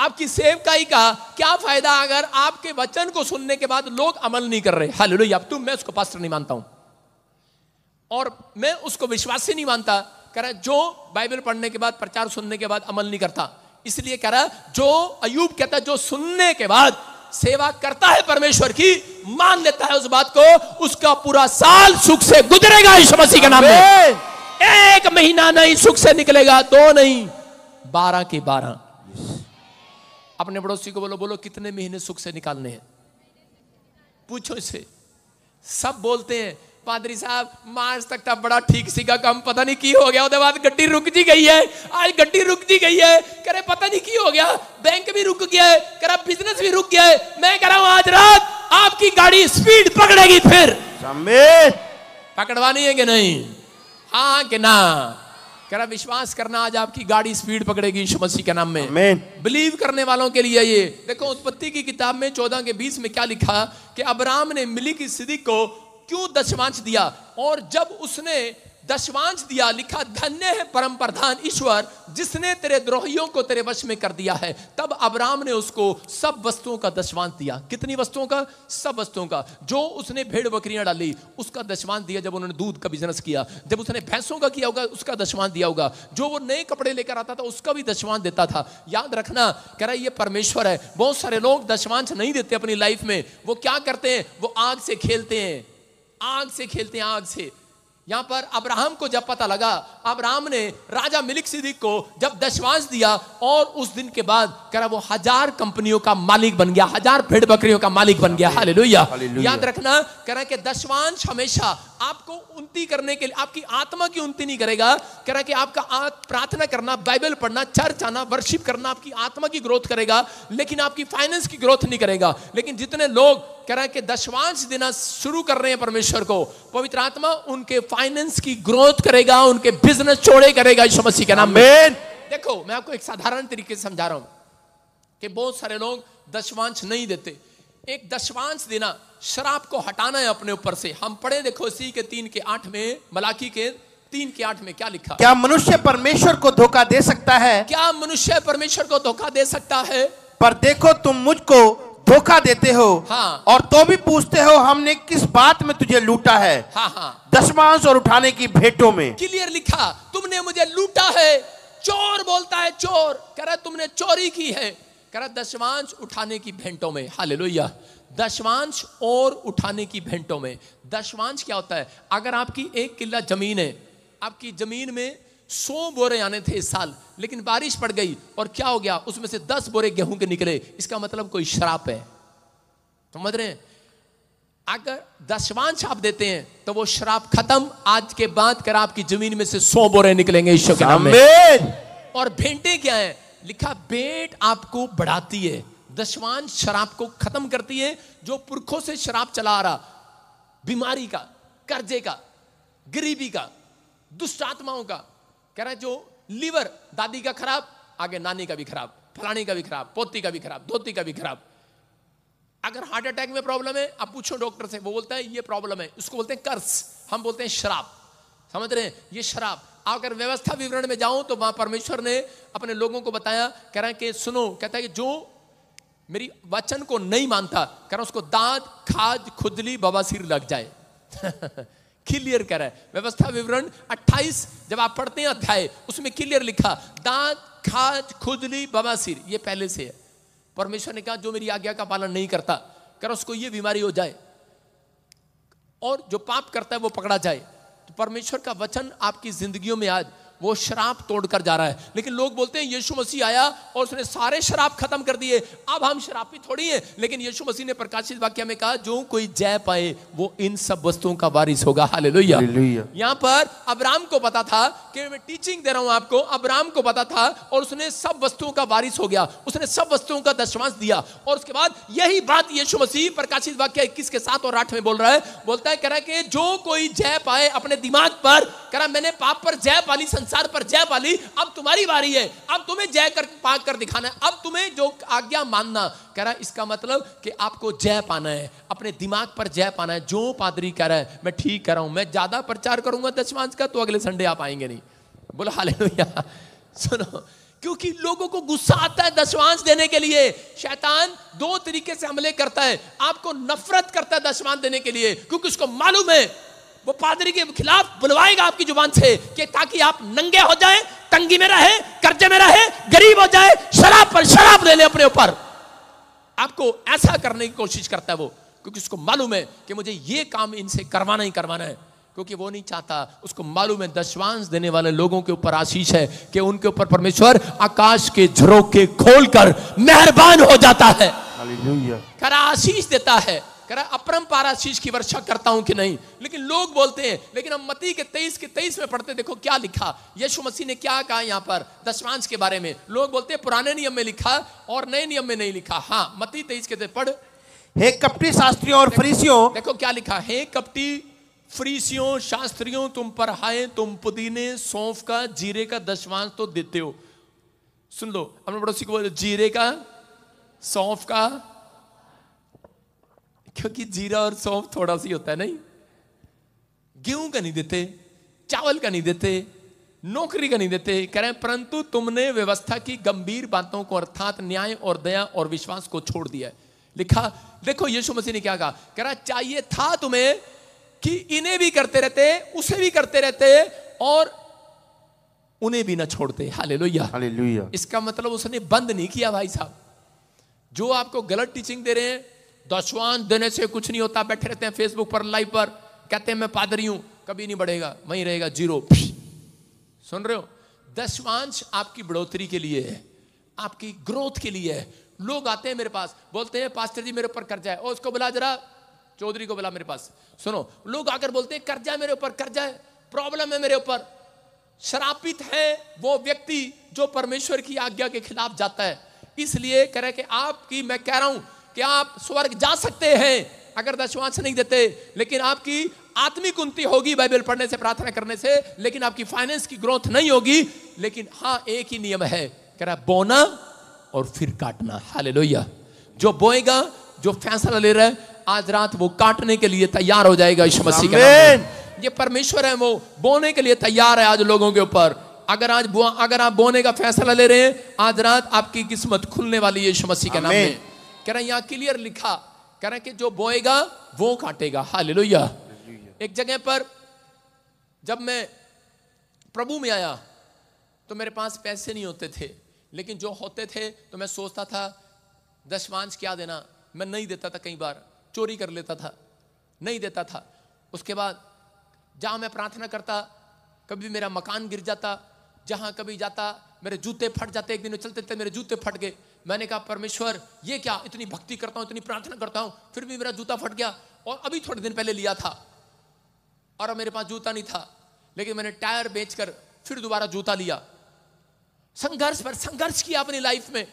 आपकी सेवकाई का क्या फायदा अगर आपके वचन को सुनने के बाद लोग अमल नहीं कर रहे हेलो अब तुम मैं उसको पास्टर नहीं मानता हूं और मैं उसको विश्वास से नहीं मानता कह रहा जो बाइबल पढ़ने के बाद प्रचार सुनने के बाद अमल नहीं करता इसलिए कह रहा जो अयूब कहता जो सुनने के बाद सेवा करता है परमेश्वर की मान लेता है उस बात को उसका पूरा साल सुख से गुजरेगा इस मसीह के नाम में एक महीना नहीं सुख से निकलेगा दो नहीं बारह के बारह अपने पड़ोसी को बोलो बोलो कितने महीने सुख से निकालने हैं पूछो इसे सब बोलते हैं पादरी साहब मार्च तक तो बड़ा ठीक सीगा काम पता नहीं की हो गया उसके बाद गड्डी रुक जी गई है आज गड्डी रुक जी गई है करे पता नहीं की हो गया बैंक भी रुक गया है करे बिजनेस भी रुक गया है मैं कह रहा हूं आज रात आपकी गाड़ी स्पीड पकड़ेगी फिर पकड़वानी है कि नहीं हाँ कि ना करा विश्वास करना आज आपकी गाड़ी स्पीड पकड़ेगी यीशु मसीह के नाम में बिलीव करने वालों के लिए ये देखो उत्पत्ति की किताब में चौदह के बीस में क्या लिखा कि अबराम ने मिली की सिद्धि को क्यों दशवांश दिया और जब उसने दशवांश दिया लिखा धन्य है परम प्रधान ईश्वर जिसने तेरे द्रोहियों को तेरे वश में कर दिया है तब अब्राम ने उसको सब वस्तुओं का दशवांश दिया कितनी वस्तुओं का सब वस्तुओं का जो उसने भेड़ बकरियां डाली उसका दशवांश दिया जब उन्होंने दूध का बिजनेस किया जब उसने भैंसों का किया होगा उसका दशवांश दिया होगा जो वो नए कपड़े लेकर आता था उसका भी दशवांश देता था याद रखना कह रहा ये परमेश्वर है बहुत सारे लोग दशवांश नहीं देते अपनी लाइफ में वो क्या करते हैं वो आग से खेलते हैं आग से खेलते हैं आग से यहां पर अब्राहम को जब पता लगा अब्राहम ने राजा मिलिक सिद्दीक को जब दशवांश दिया और उस दिन के बाद कह वो हजार कंपनियों का मालिक बन गया हजार भेड़ बकरियों का मालिक बन गया हालेलुया याद रखना कह रहा कि दशवांश हमेशा आपको उन्नति करने के लिए आपकी आत्मा की उन्नति नहीं करेगा कह रहा कि आपका प्रार्थना करना बाइबल पढ़ना चर्च आना वर्शिप करना आपकी आत्मा की ग्रोथ करेगा लेकिन आपकी फाइनेंस की ग्रोथ नहीं करेगा लेकिन जितने लोग कह रहा है कि दशवांश देना शुरू कर रहे हैं परमेश्वर को पवित्र आत्मा उनके फाइनेंस की ग्रोथ करेगा उनके बिजनेस छोड़े करेगा इस मसीह का नाम मेन देखो मैं आपको एक साधारण तरीके से समझा रहा हूं कि बहुत सारे लोग दशवांश नहीं देते एक दशवांश देना शराब को हटाना है अपने ऊपर से हम पढ़े देखो इसी के तीन के आठ में मलाकी के तीन के आठ में क्या लिखा क्या मनुष्य परमेश्वर को धोखा दे सकता है क्या मनुष्य परमेश्वर को धोखा दे सकता है पर देखो तुम मुझको धोखा देते हो हाँ और तो भी पूछते हो हमने किस बात में तुझे लूटा है हाँ हाँ दशमांश और उठाने की भेंटों में क्लियर लिखा तुमने मुझे लूटा है चोर बोलता है चोर कह रहा तुमने चोरी की है करा दशवांश उठाने की भेंटों में हाल दशवांश और उठाने की भेंटों में दशवांश क्या होता है अगर आपकी एक किला जमीन है आपकी जमीन में सौ बोरे आने थे इस साल लेकिन बारिश पड़ गई और क्या हो गया उसमें से दस बोरे गेहूं के निकले इसका मतलब कोई शराप है समझ रहे अगर दशवांश आप देते हैं तो वो शराब खत्म आज के बाद कर आपकी जमीन में से सौ बोरे निकलेंगे ईश्वर के नाम में और भेंटे क्या है लिखा बेट आपको बढ़ाती है दशवान शराब को खत्म करती है जो पुरखों से शराब चला आ रहा बीमारी का कर्जे का गरीबी का दुष्ट आत्माओं का कह रहा है जो लीवर दादी का खराब आगे नानी का भी खराब फलानी का भी खराब पोती का भी खराब धोती का भी खराब अगर हार्ट अटैक में प्रॉब्लम है आप पूछो डॉक्टर से वो बोलता है ये प्रॉब्लम है उसको बोलते हैं कर्स हम बोलते हैं शराब समझ रहे हैं ये शराब अगर व्यवस्था विवरण में जाऊं तो वहां परमेश्वर ने अपने लोगों को बताया कह रहा है कि सुनो कहता है कि जो मेरी वचन को नहीं मानता कह रहा उसको दांत खाद खुदली बवासीर लग जाए क्लियर [laughs] कह रहा है व्यवस्था विवरण 28 जब आप पढ़ते हैं अध्याय उसमें क्लियर लिखा दांत खाद खुदली बवासीर ये पहले से है परमेश्वर ने कहा जो मेरी आज्ञा का पालन नहीं करता कह कर उसको ये बीमारी हो जाए और जो पाप करता है वो पकड़ा जाए तो परमेश्वर का वचन आपकी जिंदगियों में आज वो शराब तोड़कर जा रहा है लेकिन लोग बोलते हैं यीशु मसीह आया और उसने सारे शराब खत्म कर दिए अब हम शराबी थोड़ी हैं लेकिन यीशु मसीह ने प्रकाशित वाक्य में कहा जो कोई जय पाए वो इन सब वस्तुओं का वारिस होगा लोहिया यहाँ पर अब्राम को पता था कि मैं टीचिंग दे रहा हूँ आपको अब्राम को पता था और उसने सब वस्तुओं का वारिस हो गया उसने सब वस्तुओं का दशवांश दिया और उसके बाद यही बात यीशु मसीह प्रकाशित वाक्य इक्कीस के साथ और आठ में बोल रहा है बोलता है कह रहा है कि जो कोई जय पाए अपने दिमाग पर कह रहा मैंने पाप पर जय पाली संसार संसार पर जय पाली अब तुम्हारी बारी है अब तुम्हें जय कर पा कर दिखाना है अब तुम्हें जो आज्ञा मानना कह रहा है इसका मतलब कि आपको जय पाना है अपने दिमाग पर जय पाना है जो पादरी कह रहा है मैं ठीक कर रहा हूं मैं ज्यादा प्रचार करूंगा दशमांश का तो अगले संडे आप आएंगे नहीं बोला हाल [laughs] सुनो क्योंकि लोगों को गुस्सा आता है दशवांश देने के लिए शैतान दो तरीके से हमले करता है आपको नफरत करता है दशवांश देने के लिए क्योंकि उसको मालूम है वो पादरी के खिलाफ बुलवाएगा आपकी जुबान से कि ताकि आप नंगे हो जाएं तंगी में रहे कर्जे में रहे गरीब हो जाए शराब पर शराब ले ले अपने ऊपर आपको ऐसा करने की कोशिश करता है वो क्योंकि उसको मालूम है कि मुझे ये काम इनसे करवाना ही करवाना है क्योंकि वो नहीं चाहता उसको मालूम है दशवांश देने वाले लोगों के ऊपर आशीष है कि उनके ऊपर परमेश्वर आकाश के झरोके खोलकर मेहरबान हो जाता है खरा आशीष देता है कह रहा अपरम पारा शीश की वर्षा करता हूं कि नहीं लेकिन लोग बोलते हैं लेकिन हम मती के तेईस के तेईस में पढ़ते देखो क्या लिखा यीशु मसीह ने क्या कहा यहाँ पर दशमांश के बारे में लोग बोलते हैं पुराने नियम में लिखा और नए नियम में नहीं लिखा हाँ मती तेईस के पढ़ हे कपटी शास्त्रियों और फरीसियों देखो क्या लिखा हे कपटी फरीसियों शास्त्रियों तुम पर हाय तुम पुदीने सौंफ का जीरे का दशमांश तो देते हो सुन लो अपने पड़ोसी को बोलो जीरे का सौंफ का क्योंकि जीरा और सौंफ थोड़ा सी होता है नहीं गेहूं का नहीं देते चावल का नहीं देते नौकरी का नहीं देते कह रहे परंतु तुमने व्यवस्था की गंभीर बातों को अर्थात न्याय और दया और विश्वास को छोड़ दिया लिखा देखो यीशु मसीह ने क्या कहा कह रहा चाहिए था तुम्हें कि इन्हें भी करते रहते उसे भी करते रहते और उन्हें भी ना छोड़ते लोहिया इसका मतलब उसने बंद नहीं किया भाई साहब जो आपको गलत टीचिंग दे रहे हैं दशवान देने से कुछ नहीं होता बैठे रहते हैं फेसबुक पर लाइव पर कहते हैं मैं पादरी हूं कभी नहीं बढ़ेगा वहीं रहेगा जीरो सुन रहे हो दशवांश आपकी बढ़ोतरी के लिए है आपकी ग्रोथ के लिए है लोग आते हैं मेरे पास बोलते हैं पास्टर जी मेरे ऊपर कर्जा है ओ, उसको बुला जरा चौधरी को बुला मेरे पास सुनो लोग आकर बोलते हैं कर्जा मेरे ऊपर कर्जा है प्रॉब्लम है मेरे ऊपर शरापित है वो व्यक्ति जो परमेश्वर की आज्ञा के खिलाफ जाता है इसलिए कह रहे कि आपकी मैं कह रहा हूं कि आप स्वर्ग जा सकते हैं अगर दशवांश नहीं देते लेकिन आपकी आत्मिक उन्नति होगी बाइबल पढ़ने से प्रार्थना करने से लेकिन आपकी फाइनेंस की ग्रोथ नहीं होगी लेकिन हाँ एक ही नियम है कह रहा बोना और फिर काटना हाले जो बोएगा जो फैसला ले रहा है आज रात वो काटने के लिए तैयार हो जाएगा इस मसीह ये परमेश्वर है वो बोने के लिए तैयार है आज लोगों के ऊपर अगर आज अगर आप बोने का फैसला ले रहे हैं आज रात आपकी किस्मत खुलने वाली है इस मसीह के नाम में कह रहा यहाँ क्लियर लिखा कह रहा कि जो बोएगा वो काटेगा हाल एक जगह पर जब मैं प्रभु में आया तो मेरे पास पैसे नहीं होते थे लेकिन जो होते थे तो मैं सोचता था दशमांश क्या देना मैं नहीं देता था कई बार चोरी कर लेता था नहीं देता था उसके बाद जहाँ मैं प्रार्थना करता कभी मेरा मकान गिर जाता जहाँ कभी जाता मेरे जूते फट जाते एक दिन चलते चलते मेरे जूते फट गए मैंने कहा परमेश्वर ये क्या इतनी भक्ति करता हूँ इतनी प्रार्थना करता हूँ फिर भी मेरा जूता फट गया और अभी थोड़े दिन पहले लिया था और मेरे पास जूता नहीं था लेकिन मैंने टायर बेचकर फिर दोबारा जूता लिया संघर्ष पर संघर्ष किया अपनी लाइफ में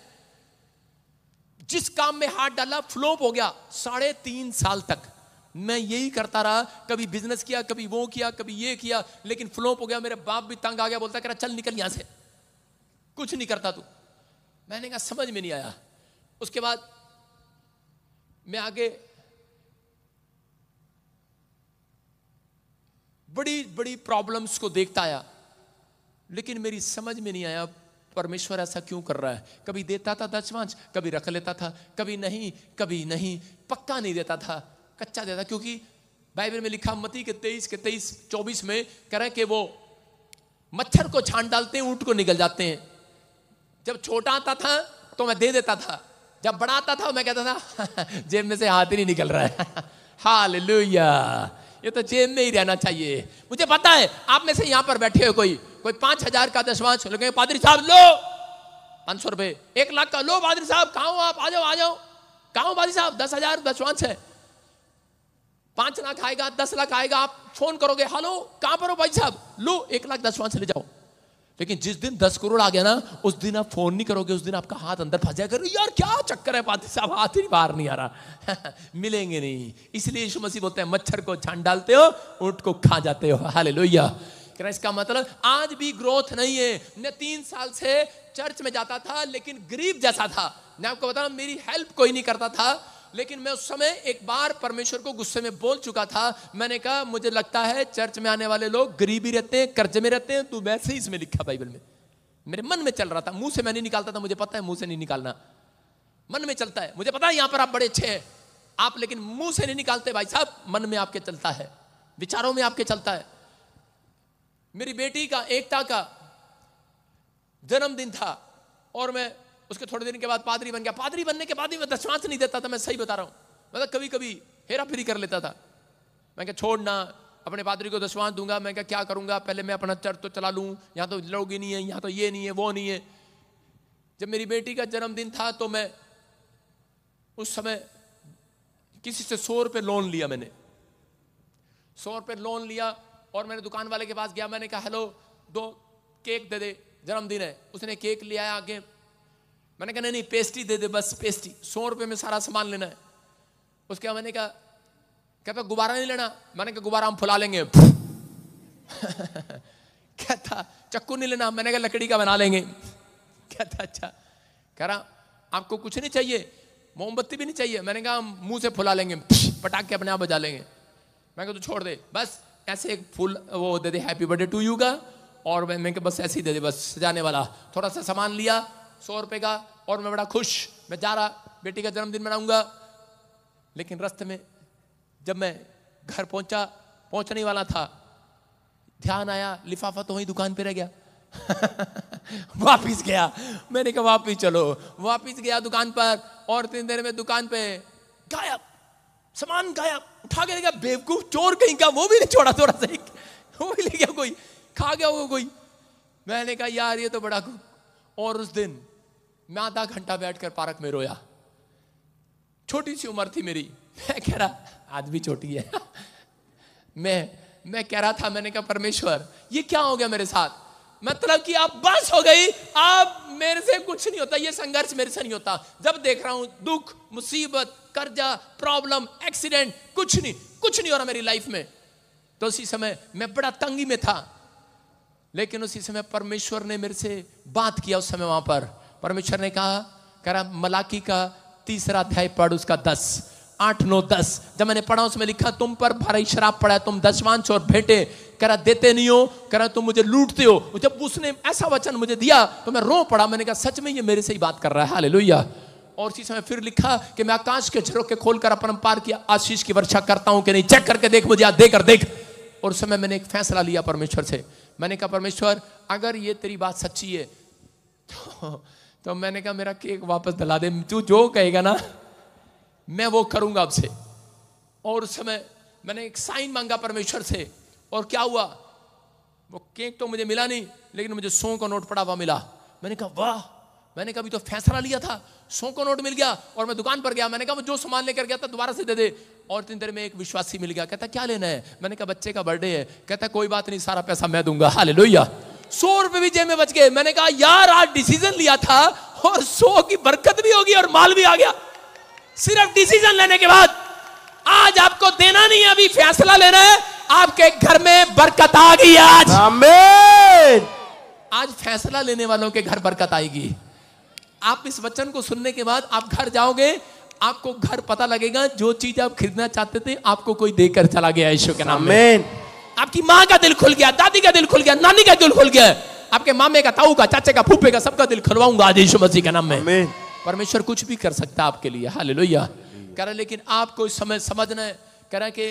जिस काम में हाथ डाला फ्लोप हो गया साढ़े तीन साल तक मैं यही करता रहा कभी बिजनेस किया कभी वो किया कभी ये किया लेकिन फ्लोप हो गया मेरे बाप भी तंग आ गया बोलता कह रहा चल निकल यहां से कुछ नहीं करता तू मैंने कहा समझ में नहीं आया उसके बाद मैं आगे बड़ी बड़ी प्रॉब्लम्स को देखता आया लेकिन मेरी समझ में नहीं आया परमेश्वर ऐसा क्यों कर रहा है कभी देता था दस पांच कभी रख लेता था कभी नहीं कभी नहीं पक्का नहीं देता था कच्चा देता क्योंकि बाइबल में लिखा मती के तेईस के तेईस चौबीस में करें कि वो मच्छर को छान डालते हैं ऊंट को निकल जाते हैं जब छोटा आता था तो मैं दे देता था जब बड़ा आता था मैं कहता था [laughs] जेब में से हाथ ही नहीं निकल रहा है [laughs] हाल ये तो जेब में ही रहना चाहिए मुझे पता है आप में से यहां पर बैठे हो कोई कोई पांच हजार का दशवांश लगे पादरी साहब लो पांच सौ रुपए एक लाख का लो पादरी साहब कहा आप आ जाओ आ जाओ कहा पादरी साहब दस हजार दशवांश है पांच लाख आएगा दस लाख आएगा आप फोन करोगे हेलो कहां पर हो भाई साहब लो एक लाख दशवांश ले जाओ लेकिन जिस दिन दस करोड़ आ गया ना उस दिन आप फोन नहीं करोगे उस दिन आपका हाथ अंदर फंस जाएगा यार क्या चक्कर है पाती साहब हाथ ही बाहर नहीं आ रहा [laughs] मिलेंगे नहीं इसलिए यीशु मसीह बोलते हैं मच्छर को छान डालते हो ऊंट को खा जाते हो हाले लोहिया इसका मतलब आज भी ग्रोथ नहीं है मैं तीन साल से चर्च में जाता था लेकिन गरीब जैसा था मैं आपको बता रहा मेरी हेल्प कोई नहीं करता था लेकिन मैं उस समय एक बार परमेश्वर को गुस्से में बोल चुका था मैंने कहा मुझे लगता है चर्च में आने वाले लोग गरीबी रहते हैं कर्ज में रहते हैं तू वैसे ही इसमें लिखा बाइबल में मेरे मन में चल रहा था मुंह से मैं नहीं निकालता था मुझे पता है मुंह से नहीं निकालना मन में चलता है मुझे पता है यहां पर आप बड़े अच्छे हैं आप लेकिन मुंह से नहीं निकालते भाई साहब मन में आपके चलता है विचारों में आपके चलता है मेरी बेटी का एकता का जन्मदिन था और मैं उसके थोड़े दिन के बाद पादरी बन गया पादरी बनने के बाद ही मैं दशवास नहीं देता था मैं सही बता रहा हूँ मतलब कभी कभी हेरा फेरी कर लेता था मैं क्या छोड़ना अपने पादरी को दशवास दूंगा मैं क्या क्या करूंगा पहले मैं अपना चर्च तो चला लूँ यहाँ तो लोग ही नहीं है यहाँ तो ये नहीं है वो नहीं है जब मेरी बेटी का जन्मदिन था तो मैं उस समय किसी से सौ रुपये लोन लिया मैंने सौ रुपये लोन लिया और मैंने दुकान वाले के पास गया मैंने कहा हेलो दो केक दे दे जन्मदिन है उसने केक लिया आगे मैंने कहा नहीं पेस्टी दे दे बस पेस्टी सौ रुपये में सारा सामान लेना है उसके मैंने कहा कहता गुब्बारा नहीं लेना मैंने कहा गुब्बारा हम फुला लेंगे [laughs] कहता चक्कू नहीं लेना मैंने कहा लकड़ी का बना लेंगे [laughs] कहता अच्छा कह रहा आपको कुछ नहीं चाहिए मोमबत्ती भी नहीं चाहिए मैंने कहा हम मुंह से फुला लेंगे [laughs] पटाख के अपने आप बजा लेंगे मैं कहा तो छोड़ दे बस ऐसे एक फूल वो दे दे हैप्पी बर्थडे टू यू का और मैंने मैं बस ऐसे ही दे दे बस सजाने वाला थोड़ा सा सामान लिया सौ रुपए का और मैं बड़ा खुश मैं जा रहा बेटी का जन्मदिन मनाऊंगा लेकिन रास्ते में जब मैं घर पहुंचा पहुंचने वाला था ध्यान आया लिफाफा तो वहीं दुकान पे रह गया [laughs] वापिस गया मैंने कहा वापिस चलो वापिस गया दुकान पर और तीन देर में दुकान पे गायब सामान गायब उठा के ले गया बेवकूफ चोर कहीं का वो भी नहीं छोड़ा थोड़ा सा [laughs] वो भी ले गया कोई खा गया वो कोई मैंने कहा यार ये तो बड़ा और उस दिन मैं आधा घंटा बैठकर पार्क में रोया छोटी सी उम्र थी मेरी मैं कह रहा आज भी छोटी है [laughs] मैं मैं कह रहा था मैंने कहा परमेश्वर ये क्या हो गया मेरे साथ मतलब कि आप बस हो गई आप मेरे से कुछ नहीं होता ये संघर्ष मेरे से नहीं होता जब देख रहा हूं दुख मुसीबत कर्जा प्रॉब्लम एक्सीडेंट कुछ नहीं कुछ नहीं हो रहा मेरी लाइफ में तो उसी समय मैं बड़ा तंगी में था लेकिन उसी समय परमेश्वर ने मेरे से बात किया उस समय वहां पर परमेश्वर ने कहा कह रहा मलाकी का तीसरा अध्याय पढ़ उसका दस आठ नौ दस जब मैंने पढ़ा उसमें लिखा तुम पर भारी शराब पड़ा तुम दसवांश और भेटे करा देते नहीं हो करा तुम मुझे लूटते हो जब उसने ऐसा वचन मुझे दिया तो मैं रो पड़ा मैंने कहा सच में ये मेरे से ही बात कर रहा है हाल लोहिया और उसी समय फिर लिखा कि मैं आकाश के झरोके खोलकर पार की आशीष की वर्षा करता हूं कि नहीं चेक करके देख मुझे दे कर देख और उस समय मैंने एक फैसला लिया परमेश्वर से मैंने कहा परमेश्वर अगर ये तेरी बात सच्ची है तो तो मैंने कहा मेरा केक वापस दिला दे तू जो कहेगा ना मैं वो करूंगा आपसे और उस समय मैंने एक साइन मांगा परमेश्वर से और क्या हुआ वो केक तो मुझे मिला नहीं लेकिन मुझे सौ का नोट पड़ा हुआ मिला मैंने कहा वाह मैंने कभी तो फैसला लिया था सौ का नोट मिल गया और मैं दुकान पर गया मैंने कहा जो सामान लेकर गया था दोबारा से दे दे और इतनी देर में एक विश्वासी मिल गया कहता क्या लेना है मैंने कहा बच्चे का बर्थडे है कहता कोई बात नहीं सारा पैसा मैं दूंगा हाल लोहिया सौ रुपए भी जेब में बच गए मैंने कहा यार आज डिसीजन लिया था और सौ की बरकत भी होगी और माल भी आ गया सिर्फ डिसीजन लेने के बाद आज आपको देना नहीं है अभी फैसला लेना है आपके घर में बरकत आ गई आज आमेन आज फैसला लेने वालों के घर बरकत आएगी आप इस वचन को सुनने के बाद आप घर जाओगे आपको घर पता लगेगा जो चीज आप खरीदना चाहते थे आपको कोई देकर चला गया यीशु के नाम में आपकी माँ का दिल खुल गया दादी का दिल खुल गया नानी का दिल खुल गया आपके मामे का ताऊ का चाचे का फूफे का सबका दिल खुलवाऊंगा आज मसीह के नाम में परमेश्वर कुछ भी कर सकता आपके लिए हाल लोहिया कह रहे लेकिन आपको समय समझना कह रहे कि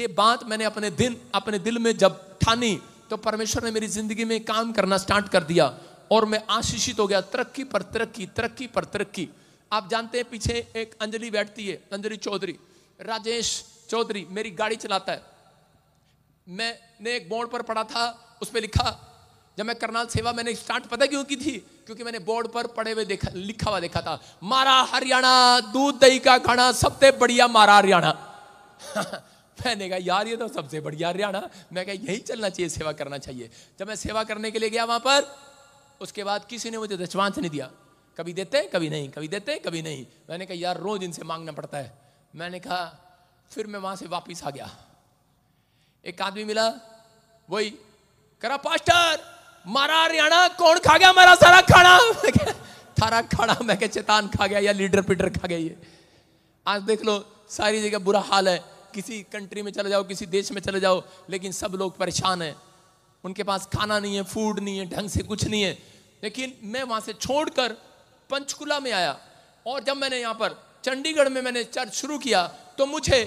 ये बात मैंने अपने दिन अपने दिल में जब ठानी तो परमेश्वर ने मेरी जिंदगी में काम करना स्टार्ट कर दिया और मैं आशीषित हो गया तरक्की पर तरक्की तरक्की पर तरक्की आप जानते हैं पीछे एक अंजलि बैठती है अंजलि चौधरी राजेश चौधरी मेरी गाड़ी चलाता है मैंने एक बोर्ड पर पढ़ा था उस पर लिखा जब मैं करनाल सेवा मैंने स्टार्ट पता क्यों की थी क्योंकि मैंने बोर्ड पर पढ़े हुए देखा लिखा हुआ देखा था मारा हरियाणा दूध दही का खाना सबसे बढ़िया मारा हरियाणा [laughs] मैंने कहा यार ये तो सबसे बढ़िया हरियाणा मैं कहा यही चलना चाहिए सेवा करना चाहिए जब मैं सेवा करने के लिए गया वहां पर उसके बाद किसी ने मुझे दशवांश नहीं दिया कभी देते कभी नहीं कभी देते कभी नहीं मैंने कहा यार रोज इनसे मांगना पड़ता है मैंने कहा फिर मैं वहां से वापिस आ गया एक आदमी मिला वही करा पास्टर मारा हरियाणा कौन खा गया मारा सारा खाना थारा खाना मैं क्या चेतान खा गया या लीडर पीटर खा गया ये आज देख लो सारी जगह बुरा हाल है किसी कंट्री में चले जाओ किसी देश में चले जाओ लेकिन सब लोग परेशान हैं उनके पास खाना नहीं है फूड नहीं है ढंग से कुछ नहीं है लेकिन मैं वहाँ से छोड़कर पंचकुला में आया और जब मैंने यहाँ पर चंडीगढ़ में मैंने चर्च शुरू किया तो मुझे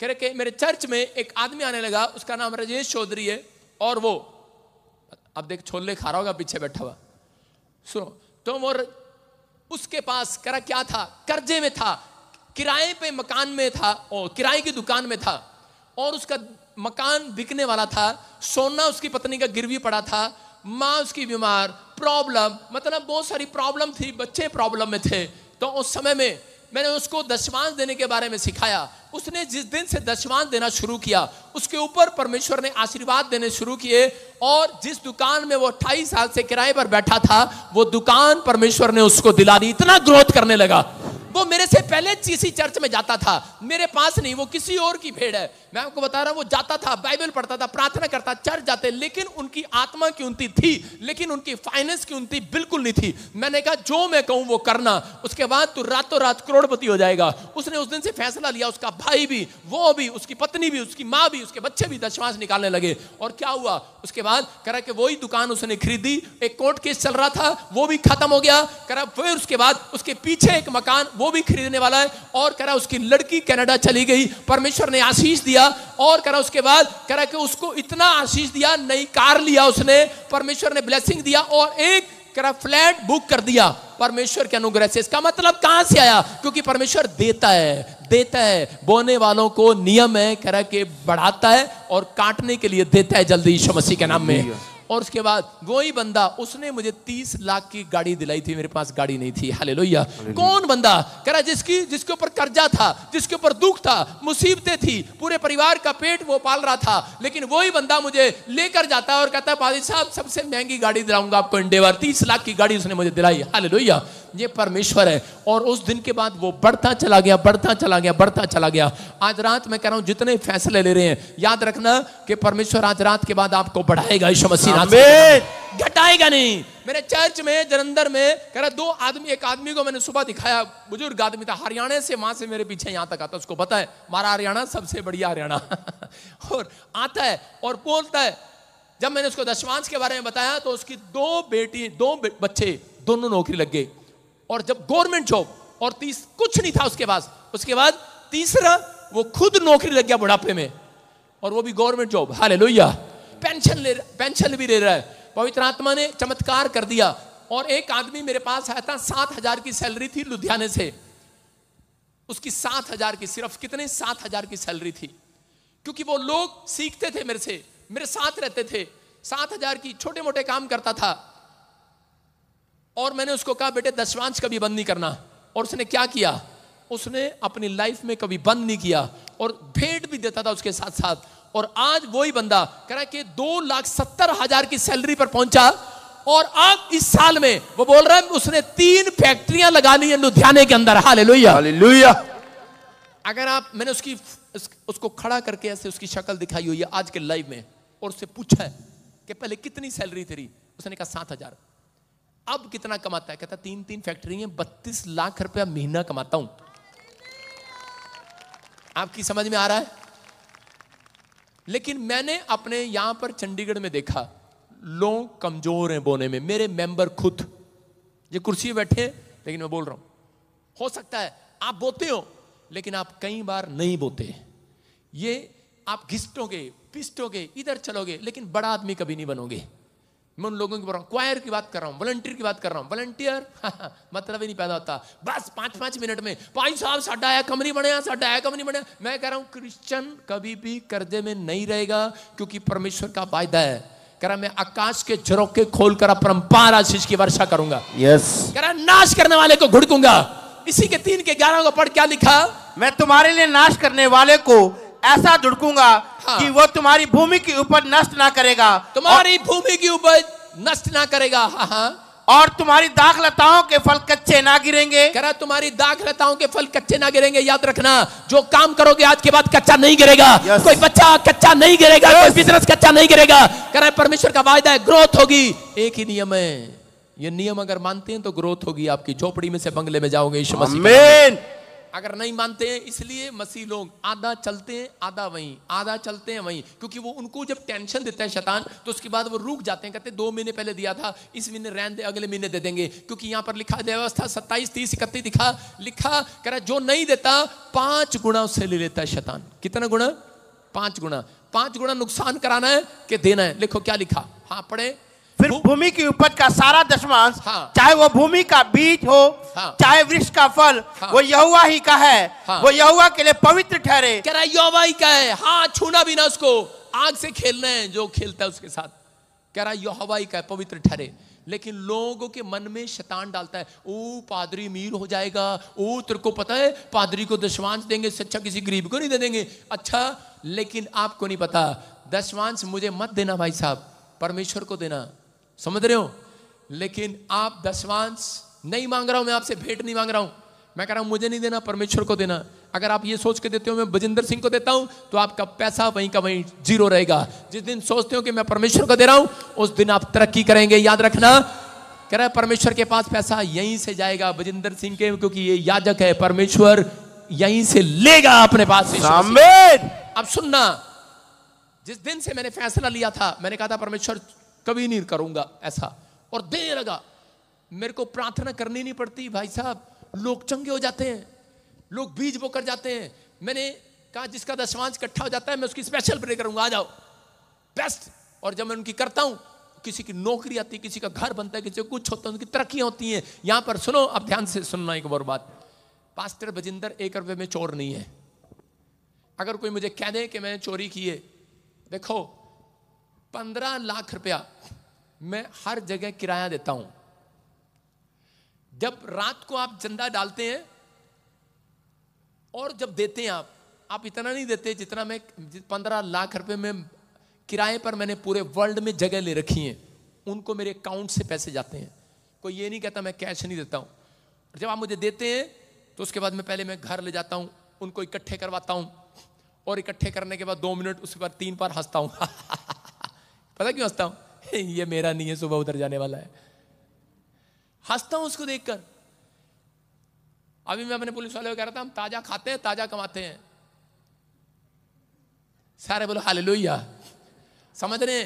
कह रहे कि मेरे चर्च में एक आदमी आने लगा उसका नाम राजेश चौधरी है और वो अब देख छोले खा रहा होगा पीछे बैठा हुआ सुनो तो वो उसके पास करा क्या था कर्जे में था किराए पे मकान में था और किराए की दुकान में था और उसका मकान बिकने वाला था सोना उसकी पत्नी का गिरवी पड़ा था माँ उसकी बीमार प्रॉब्लम मतलब बहुत सारी प्रॉब्लम थी बच्चे प्रॉब्लम में थे तो उस समय में मैंने उसको दशमांश देने के बारे में सिखाया उसने जिस दिन से दशमांश देना शुरू किया उसके ऊपर परमेश्वर ने आशीर्वाद देने शुरू किए और जिस दुकान में वो अट्ठाईस साल से किराए पर बैठा था वो दुकान परमेश्वर ने उसको दिला दी इतना ग्रोथ करने लगा वो मेरे से पहले इसी चर्च में जाता था मेरे पास नहीं वो किसी और की भेड़ है मैं आपको बता रहा हूं वो जाता था बाइबल पढ़ता था प्रार्थना करता चर्च जाते लेकिन उनकी आत्मा की उन्नति थी लेकिन उनकी फाइनेंस की उन्नति बिल्कुल नहीं थी मैंने कहा जो मैं कहूं वो करना उसके बाद तू तो रातों रात करोड़पति हो जाएगा उसने उस दिन से फैसला लिया उसका भाई भी वो भी उसकी पत्नी भी उसकी माँ भी उसके बच्चे भी दशवास निकालने लगे और क्या हुआ उसके बाद करा कि वही दुकान उसने खरीदी एक कोर्ट केस चल रहा था वो भी खत्म हो गया करा फिर उसके बाद उसके पीछे एक मकान वो वो भी खरीदने वाला है और कह रहा उसकी लड़की कनाडा चली गई परमेश्वर ने आशीष दिया और कह रहा उसके बाद कह रहा कि उसको इतना आशीष दिया नई कार लिया उसने परमेश्वर ने ब्लेसिंग दिया और एक कह रहा फ्लैट बुक कर दिया परमेश्वर के अनुग्रह से इसका मतलब कहां से आया क्योंकि परमेश्वर देता है देता है बोने वालों को नियम है कह रहा के बढ़ाता है और काटने के लिए देता है जल्दी ईश्वर मसीह के नाम में और उसके बाद वही बंदा उसने मुझे तीस लाख की गाड़ी दिलाई थी मेरे पास गाड़ी नहीं थी हाले कौन बंदा कह रहा जिसकी जिसके ऊपर कर्जा था जिसके ऊपर दुख था मुसीबतें थी पूरे परिवार का पेट वो पाल रहा था लेकिन वही बंदा मुझे लेकर जाता है और कहता है पादी साहब सबसे महंगी गाड़ी दिलाऊंगा आपको इंडेवर तीस लाख की गाड़ी उसने मुझे दिलाई हाल ये परमेश्वर है और उस दिन के बाद वो बढ़ता चला गया बढ़ता चला गया बढ़ता चला गया आज रात मैं कह रहा हूं जितने फैसले ले रहे हैं याद रखना कि परमेश्वर आज रात के बाद आपको बढ़ाएगा यीशु मसीह घटाएगा नहीं मेरे चर्च में जलंधर में कह रहा दो आदमी एक आदमी को मैंने सुबह दिखाया बुजुर्ग आदमी था हरियाणा से वहां से मेरे पीछे यहां तक आता उसको पता है हमारा हरियाणा सबसे बढ़िया हरियाणा [laughs] और आता है और बोलता है जब मैंने उसको दशवांश के बारे में बताया तो उसकी दो बेटी दो बच्चे दोनों नौकरी लग गए और जब गवर्नमेंट जॉब और तीस कुछ नहीं था उसके पास उसके बाद तीसरा वो खुद नौकरी लग गया बुढ़ापे में और वो भी गवर्नमेंट जॉब हाल लोहिया पेंशन ले पेंशन भी ले रहा है पवित्र आत्मा ने चमत्कार कर दिया और एक आदमी मेरे पास आया था सात हजार की सैलरी थी लुधियाने से उसकी सात हजार की सिर्फ कितने सात हजार की सैलरी थी क्योंकि वो लोग सीखते थे मेरे से मेरे साथ रहते थे सात हजार की छोटे मोटे काम करता था और मैंने उसको कहा बेटे दशवांश कभी बंद नहीं करना और उसने क्या किया उसने अपनी लाइफ में कभी बंद नहीं किया और भेंट भी देता था उसके साथ साथ और आज वही बंदा कह रहा है कि दो लाख सत्तर हजार की सैलरी पर पहुंचा और आज इस साल में वो बोल रहा है उसने तीन फैक्ट्रियां लगा ली है लुधियाने के अंदर हाल लोहिया अगर आप मैंने उसकी उसको खड़ा करके ऐसे उसकी शक्ल दिखाई हुई है आज के लाइव में और उससे पूछा है कि पहले कितनी सैलरी तेरी उसने कहा सात हजार अब कितना कमाता है कहता तीन तीन फैक्ट्री है बत्तीस लाख रुपया महीना कमाता हूं आपकी समझ में आ रहा है लेकिन मैंने अपने यहां पर चंडीगढ़ में देखा लोग कमज़ोर हैं बोने में मेरे मेंबर खुद ये कुर्सी बैठे लेकिन मैं बोल रहा हूं हो सकता है आप बोते हो लेकिन आप कई बार नहीं बोते ये आप घिस्टोगे पिस्टोगे इधर चलोगे लेकिन बड़ा आदमी कभी नहीं बनोगे मैं उन लोगों की बोल रहा हूँ क्वायर की बात कर रहा हूँ वॉलंटियर की बात कर रहा हूँ वॉलंटियर [laughs] मतलब ही नहीं पैदा होता बस पाँच पाँच मिनट में भाई साहब साढ़ा आया कम नहीं बनया साडा आया कम नहीं बनया मैं कह रहा हूँ क्रिश्चन कभी भी कर्जे में नहीं रहेगा क्योंकि परमेश्वर का वायदा है कह रहा मैं आकाश के झरोके खोल कर अपरम्पार आशीष की वर्षा करूंगा यस yes. कह रहा नाश करने वाले को घुड़कूंगा इसी के तीन के ग्यारह को पढ़ क्या लिखा मैं तुम्हारे लिए नाश करने वाले को ऐसा धुड़कूंगा हाँ। कि वो तुम्हारी भूमि के ऊपर नष्ट ना करेगा तुम्हारी भूमि के ऊपर नष्ट ना करेगा हाँ हाँ और तुम्हारी दाखलताओं के फल कच्चे ना गिरेंगे करा तुम्हारी दाखलताओं के फल कच्चे ना गिरेंगे याद रखना जो काम करोगे आज के बाद कच्चा नहीं गिरेगा yes. कोई बच्चा कच्चा नहीं गिरेगा yes. कोई बिजनेस कच्चा नहीं गिरेगा करा परमेश्वर का वायदा है ग्रोथ होगी एक ही नियम है ये नियम अगर मानते हैं तो ग्रोथ होगी आपकी झोपड़ी में से बंगले में जाओगे अगर नहीं मानते हैं इसलिए मसीह लोग आधा चलते हैं आधा वहीं आधा चलते हैं वहीं क्योंकि वो उनको जब टेंशन देता है शैतान तो उसके बाद वो रुक जाते हैं कहते दो महीने पहले दिया था इस महीने रहन दे अगले महीने दे देंगे क्योंकि यहाँ पर लिखा व्यवस्था सत्ताईस तीस इकतीस दिखा लिखा कह जो नहीं देता पांच गुणा उससे ले लेता है शैतान कितना गुणा पांच गुणा पांच गुणा नुकसान कराना है कि देना है लिखो क्या लिखा हाँ पढ़े फिर भूमि की उपज का सारा दशमांश हाँ, चाहे वो भूमि का बीज हो हाँ, चाहे वृक्ष का फल हाँ, वो यहुआ ही का है हाँ, वो यहुआ के लिए पवित्र ठहरे कह रहा यहुआ ही का है हाँ छूना भी ना उसको आग से खेलने हैं जो खेलता है उसके साथ कह रहा यहुआ ही का है पवित्र ठहरे लेकिन लोगों के मन में शैतान डालता है ओ पादरी मीर हो जाएगा ओ तेरे को पता है पादरी को दशमांश देंगे सच्चा किसी गरीब को नहीं दे देंगे अच्छा लेकिन आपको नहीं पता दशमांश मुझे मत देना भाई साहब परमेश्वर को देना समझ रहे हो लेकिन आप दशवांश नहीं मांग रहा हूं मैं आपसे भेंट नहीं मांग रहा हूं मैं कह रहा हूं मुझे नहीं देना परमेश्वर को देना अगर आप ये सोच के देते हो मैं बजिंदर सिंह को देता हूं तो आपका पैसा वहीं का वहीं जीरो रहेगा जिस दिन सोचते हो कि मैं परमेश्वर को दे रहा हूं उस दिन आप तरक्की करेंगे याद रखना कह रहा है परमेश्वर के पास पैसा यहीं से जाएगा बजिंदर सिंह के क्योंकि ये याजक है परमेश्वर यहीं से लेगा अपने पास अब सुनना जिस दिन से मैंने फैसला लिया था मैंने कहा था परमेश्वर कभी नहीं करूंगा ऐसा और देने लगा मेरे को प्रार्थना करनी नहीं पड़ती भाई साहब लोग चंगे हो जाते हैं लोग बीज बोकर जाते हैं मैंने कहा जिसका दशवांश इकट्ठा हो जाता है मैं उसकी स्पेशल प्रे करूंगा आ जाओ बेस्ट और जब मैं उनकी करता हूं किसी की नौकरी आती है किसी का घर बनता है किसी को कुछ होता है उनकी तरक्कियाँ होती हैं यहां पर सुनो अब ध्यान से सुनना एक और बात पास्टर बजिंदर एक रुपये में चोर नहीं है अगर कोई मुझे कह दे कि मैंने चोरी की है देखो पंद्रह लाख रुपया मैं हर जगह किराया देता हूं जब रात को आप चंदा डालते हैं और जब देते हैं आप आप इतना नहीं देते जितना मैं पंद्रह लाख रुपए में किराए पर मैंने पूरे वर्ल्ड में जगह ले रखी है उनको मेरे अकाउंट से पैसे जाते हैं कोई ये नहीं कहता मैं कैश नहीं देता हूं और जब आप मुझे देते हैं तो उसके बाद मैं पहले मैं घर ले जाता हूं उनको इकट्ठे करवाता हूँ और इकट्ठे करने के बाद दो मिनट उसके बाद तीन बार हंसता हूँ [laughs] पता क्यों हंसता हूं [laughs] ये मेरा नहीं है सुबह उधर जाने वाला है हंसता हूं उसको देखकर अभी मैं अपने पुलिस वाले को कह रहा था हम ताजा खाते हैं ताजा कमाते हैं सारे बोलो हाल लोहिया समझ रहे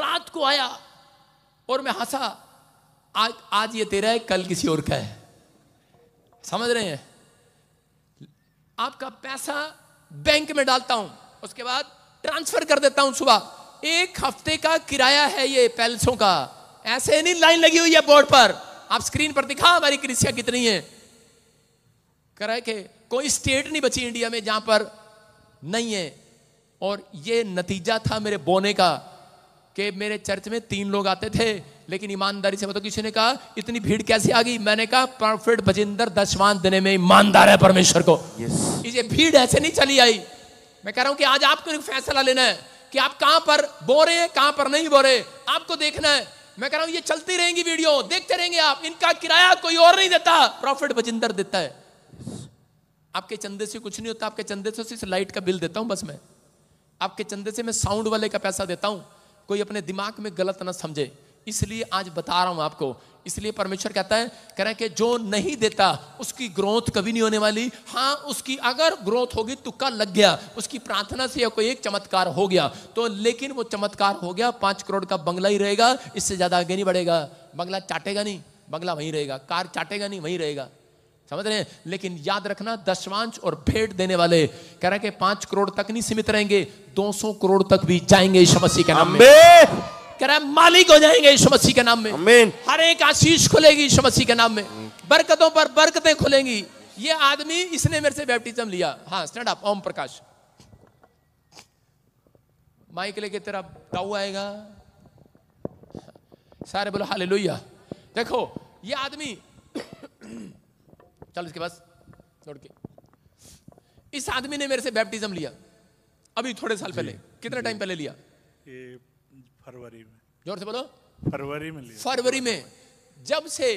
रात को आया और मैं हंसा आज आज ये तेरा है कल किसी और का है समझ रहे हैं आपका पैसा बैंक में डालता हूं उसके बाद ट्रांसफर कर देता हूं सुबह एक हफ्ते का किराया है ये पैलसों का ऐसे नहीं लाइन लगी हुई है बोर्ड पर आप स्क्रीन पर दिखा हमारी कृषिया कितनी है कराए के कोई स्टेट नहीं बची इंडिया में जहां पर नहीं है और ये नतीजा था मेरे बोने का कि मेरे चर्च में तीन लोग आते थे लेकिन ईमानदारी से बताओ मतलब किसी ने कहा इतनी भीड़ कैसे आ गई मैंने कहा प्रॉफिट बजिंदर दशवान देने में ईमानदार है परमेश्वर को yes. ये भीड़ ऐसे नहीं चली आई मैं कह रहा हूं कि आज आपको फैसला लेना है कि आप कहां पर बो रहे हैं कहां पर नहीं बो रहे आपको देखना है मैं कह रहा हूं ये चलती रहेंगी वीडियो देखते रहेंगे आप इनका किराया कोई और नहीं देता प्रॉफिट बजिंदर देता है आपके चंदे से कुछ नहीं होता आपके चंदे से सिर्फ लाइट का बिल देता हूं बस मैं आपके चंदे से मैं साउंड वाले का पैसा देता हूं कोई अपने दिमाग में गलत ना समझे इसलिए आज बता रहा हूं आपको इसलिए परमेश्वर कहता है कह कि जो नहीं देता उसकी ग्रोथ कभी नहीं होने वाली हाँ उसकी अगर ग्रोथ होगी कल लग गया उसकी प्रार्थना से कोई एक चमत्कार हो गया तो लेकिन वो चमत्कार हो गया पांच करोड़ का बंगला ही रहेगा इससे ज़्यादा आगे नहीं बढ़ेगा बंगला चाटेगा नहीं बंगला वहीं रहेगा कार चाटेगा नहीं वहीं रहेगा समझ रहे हैं लेकिन याद रखना दशवांश और भेंट देने वाले कह रहे कि पांच करोड़ तक नहीं सीमित रहेंगे दो करोड़ तक भी जाएंगे इस के नाम में कह रहा है मालिक हो जाएंगे इस मसीह के नाम में Amen. हर एक आशीष खुलेगी इस मसीह के नाम में बरकतों पर बरकतें खुलेंगी ये आदमी इसने मेरे से बैप्टिज्म लिया हाँ stand up Om Prakash mike लेके तेरा दाऊ आएगा सारे बोलो हाले लोहिया देखो ये आदमी [coughs] चल इसके पास दौड़ के इस आदमी ने मेरे से बैप्टिज्म लिया अभी थोड़े साल पहले कितने टाइम पहले लिया फरवरी में जोर से बोलो फरवरी में फरवरी में जब से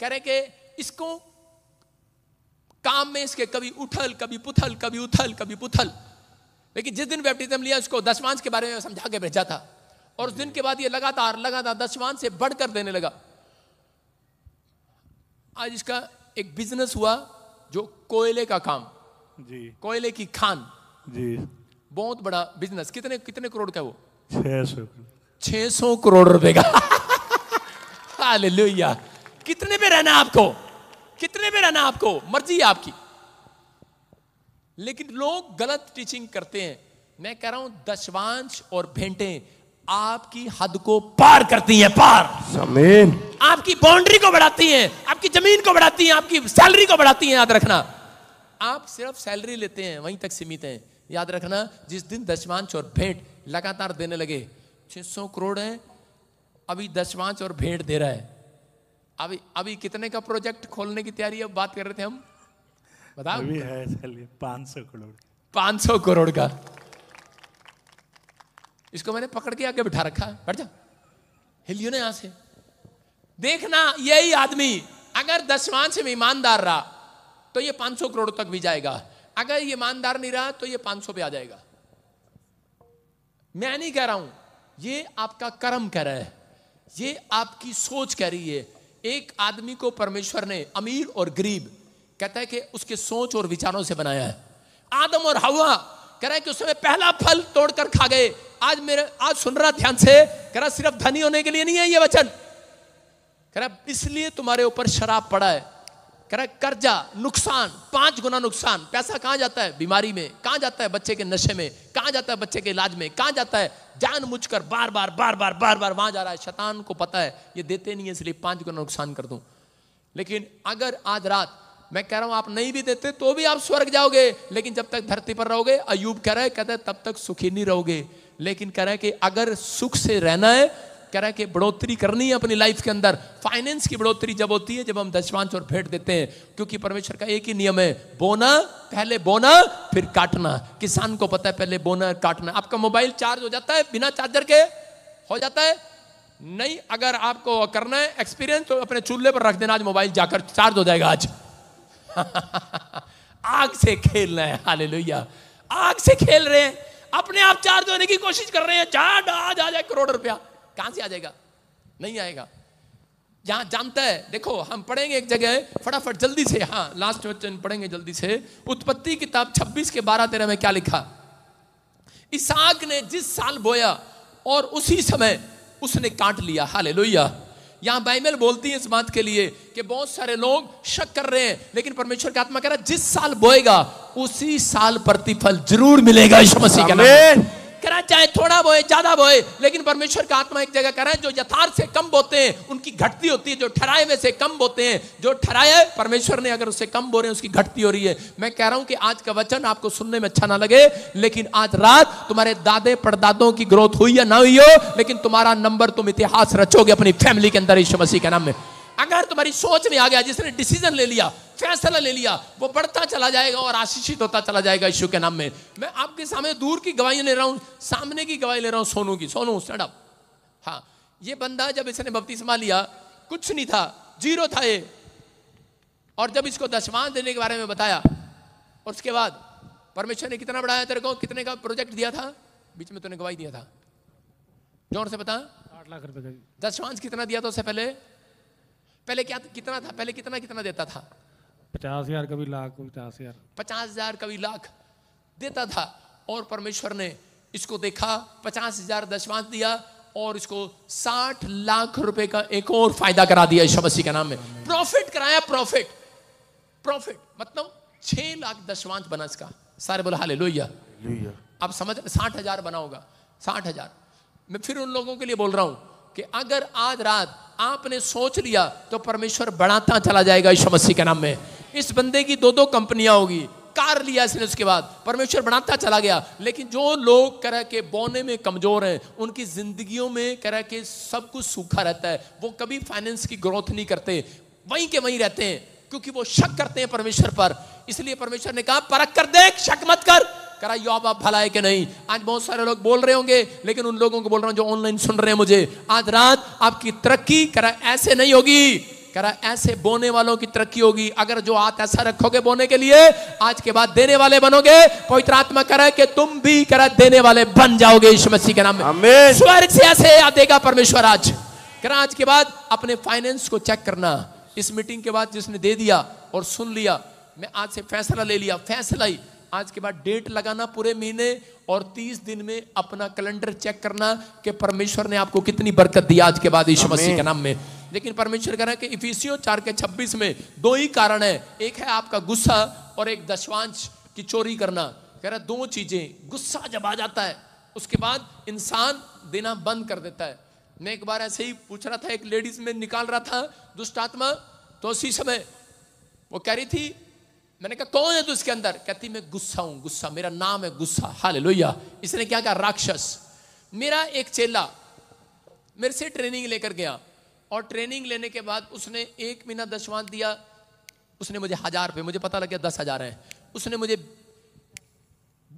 कह रहे कि इसको काम में इसके कभी उठल कभी पुथल कभी उथल कभी पुथल लेकिन जिस दिन बैप्टिज्म लिया उसको दसवांश के बारे में समझा के भेजा था और उस दिन के बाद ये लगातार लगातार दसवांश से बढ़कर देने लगा आज इसका एक बिजनेस हुआ जो कोयले का काम जी कोयले की खान जी बहुत बड़ा बिजनेस कितने कितने करोड़ का वो छह सौ 600 करोड़ रुपए का हालेलुया कितने पे रहना आपको कितने पे रहना आपको मर्जी आपकी लेकिन लोग गलत टीचिंग करते हैं मैं कह रहा हूं दशवांश और भेंटे आपकी हद को पार करती हैं पार जमीन आपकी बाउंड्री को बढ़ाती हैं आपकी जमीन को बढ़ाती हैं आपकी सैलरी को बढ़ाती हैं याद रखना आप सिर्फ सैलरी लेते हैं वहीं तक सीमित हैं याद रखना जिस दिन दशवांश और भेंट लगातार देने लगे 600 करोड़ है अभी दस और भेंट दे रहा है अभी अभी कितने का प्रोजेक्ट खोलने की तैयारी अब बात कर रहे थे हम बताओ अभी है चलिए 500 करोड़ 500 करोड़ का इसको मैंने पकड़ के आगे बिठा रखा है बैठ जा हिलियो ना यहां से देखना यही आदमी अगर दसवां में ईमानदार रहा तो ये 500 करोड़ तक भी जाएगा अगर ईमानदार नहीं रहा तो ये 500 पे आ जाएगा मैं नहीं कह रहा हूं ये आपका कर्म कह रहा है ये आपकी सोच कह रही है एक आदमी को परमेश्वर ने अमीर और गरीब कहता है कि उसके सोच और विचारों से बनाया है आदम और हवा कह रहा है कि उस समय पहला फल तोड़कर खा गए आज मेरे आज सुन रहा ध्यान से कह रहा सिर्फ धनी होने के लिए नहीं है ये वचन कह रहा इसलिए तुम्हारे ऊपर शराब पड़ा है कह रहा है कर्जा नुकसान पांच गुना नुकसान पैसा कहाँ जाता है बीमारी में कहाँ जाता है बच्चे के नशे में कहाँ जाता है बच्चे के इलाज में कहाँ जाता है जान मुझ कर बार बार बार बार बार बार वहां जा रहा है शतान को पता है ये देते नहीं है इसलिए पांच गुना नुकसान कर दूं लेकिन अगर आज रात मैं कह रहा हूं आप नहीं भी देते तो भी आप स्वर्ग जाओगे लेकिन जब तक धरती पर रहोगे अयूब कह रहे कहते तब तक सुखी नहीं रहोगे लेकिन कह रहे हैं कि अगर सुख से रहना है कह रहा है कि बढ़ोतरी करनी है अपनी लाइफ के अंदर फाइनेंस की बढ़ोतरी जब होती है जब हम दशमांश और भेंट देते हैं क्योंकि परमेश्वर का एक ही नियम है बोना पहले बोना फिर काटना किसान को पता है पहले बोना काटना आपका मोबाइल चार्ज हो जाता है बिना चार्जर के हो जाता है नहीं अगर आपको करना है एक्सपीरियंस तो अपने चूल्हे पर रख देना आज मोबाइल जाकर चार्ज हो जाएगा आज [laughs] आग से खेलना है हाले आग से खेल रहे हैं अपने आप चार्ज होने की कोशिश कर रहे हैं चार्ज आ जाए करोड़ रुपया कहां से आ जाएगा नहीं आएगा यहाँ जानता है देखो हम पढ़ेंगे एक जगह फटाफट जल्दी से हाँ लास्ट क्वेश्चन पढ़ेंगे जल्दी से उत्पत्ति किताब 26 के 12 तेरह में क्या लिखा इसाक ने जिस साल बोया और उसी समय उसने काट लिया हाले लोहिया यहां बाइबल बोलती है इस बात के लिए कि बहुत सारे लोग शक कर रहे हैं लेकिन परमेश्वर की आत्मा कह रहा है जिस साल बोएगा उसी साल प्रतिफल जरूर मिलेगा यीशु मसीह के नाम करा चाहे थोड़ा बोए ज्यादा बोए लेकिन परमेश्वर का आत्मा एक जगह करा जो यथार्थ से कम बोते हैं उनकी घटती होती है जो ठहराए में से कम बोते हैं जो ठहराया है परमेश्वर ने अगर उससे कम बो रहे हैं उसकी घटती हो रही है मैं कह रहा हूं कि आज का वचन आपको सुनने में अच्छा ना लगे लेकिन आज रात तुम्हारे दादे परदादों की ग्रोथ हुई या ना हुई हो लेकिन तुम्हारा नंबर तुम इतिहास रचोगे अपनी फैमिली के अंदर ईश्वसी के नाम में अगर तुम्हारी सोच में आ गया जिसने डिसीजन ले लिया फैसला ले लिया वो बढ़ता चला जाएगा और आशीषित होता चला जाएगा यीशु के नाम में मैं आपके सामने दूर की गवाही ले रहा हूँ सामने की गवाही ले रहा हूँ सोनू की सोनू सड़प हाँ ये बंदा जब इसने समा लिया कुछ नहीं था जीरो था ये और जब इसको दशमान देने के बारे में बताया और उसके बाद परमेश्वर ने कितना बढ़ाया तेरे को कितने का प्रोजेक्ट दिया था बीच में तूने गवाही दिया था जोर से बता आठ लाख रुपए दशमांश कितना दिया था उससे पहले पहले क्या कितना था पहले कितना कितना देता था पचास हजार कभी लाख पचास हजार पचास हजार कभी लाख देता था और परमेश्वर ने इसको देखा पचास हजार दशवांश दिया और इसको साठ लाख रुपए का एक और फायदा करा दिया ईशा मसीह के नाम में प्रॉफिट कराया प्रॉफिट प्रॉफिट मतलब छह लाख दशवांश बना इसका सारे बोला हाले लोहिया आप समझ साठ हजार बना होगा साठ हजार मैं फिर उन लोगों के लिए बोल रहा हूं कि अगर आज रात आपने सोच लिया तो परमेश्वर बढ़ाता चला जाएगा इस मसीह के नाम में इस बंदे की दो दो कंपनियां होगी कार लिया इसने उसके बाद परमेश्वर बनाता चला गया लेकिन जो लोग करह के बोने में कमजोर हैं उनकी जिंदगियों में कह के सब कुछ सूखा रहता है वो कभी फाइनेंस की ग्रोथ नहीं करते वहीं के वहीं रहते हैं क्योंकि वो शक करते हैं परमेश्वर पर इसलिए परमेश्वर ने कहा परख कर देख शक मत कर करा योब आप भला है कि नहीं आज बहुत सारे लोग बोल रहे होंगे लेकिन उन लोगों को बोल रहा हूं जो ऑनलाइन सुन रहे हैं मुझे आज रात आपकी तरक्की करा ऐसे नहीं होगी करा ऐसे बोने वालों की तरक्की होगी अगर जो हाथ ऐसा रखोगे बोने के लिए आज के बाद देने वाले बनोगे पवित्र आत्मा करा कि तुम भी करा देने वाले बन जाओगे यीशु मसीह के नाम में स्वर्ग से ऐसे देगा परमेश्वर आज करा आज के बाद अपने फाइनेंस को चेक करना इस मीटिंग के बाद जिसने दे दिया और सुन लिया मैं आज से फैसला ले लिया फैसला ही आज के बाद डेट लगाना पूरे महीने और तीस दिन में अपना कैलेंडर चेक करना कि परमेश्वर ने आपको कितनी बरकत दी आज के बाद यीशु मसीह के नाम में लेकिन परमेश्वर कह रहा है कि इफिसियो चार के छब्बीस में दो ही कारण है एक है आपका गुस्सा और एक दशवांश की चोरी करना कह रहा है दो चीजें गुस्सा जब आ जाता है उसके बाद इंसान देना बंद कर देता है मैं एक बार ऐसे ही पूछ रहा था एक लेडीज में निकाल रहा था दुष्ट आत्मा तो उसी समय वो कह रही थी मैंने कहा कौन है तू इसके अंदर कहती मैं गुस्सा हूं गुस्सा मेरा नाम है गुस्सा हाल लोहिया इसने क्या कहा राक्षस मेरा एक चेला मेरे से ट्रेनिंग लेकर गया और ट्रेनिंग लेने के बाद उसने एक महीना दशवान दिया उसने मुझे हज़ार रुपये मुझे पता लग गया दस हज़ार है उसने मुझे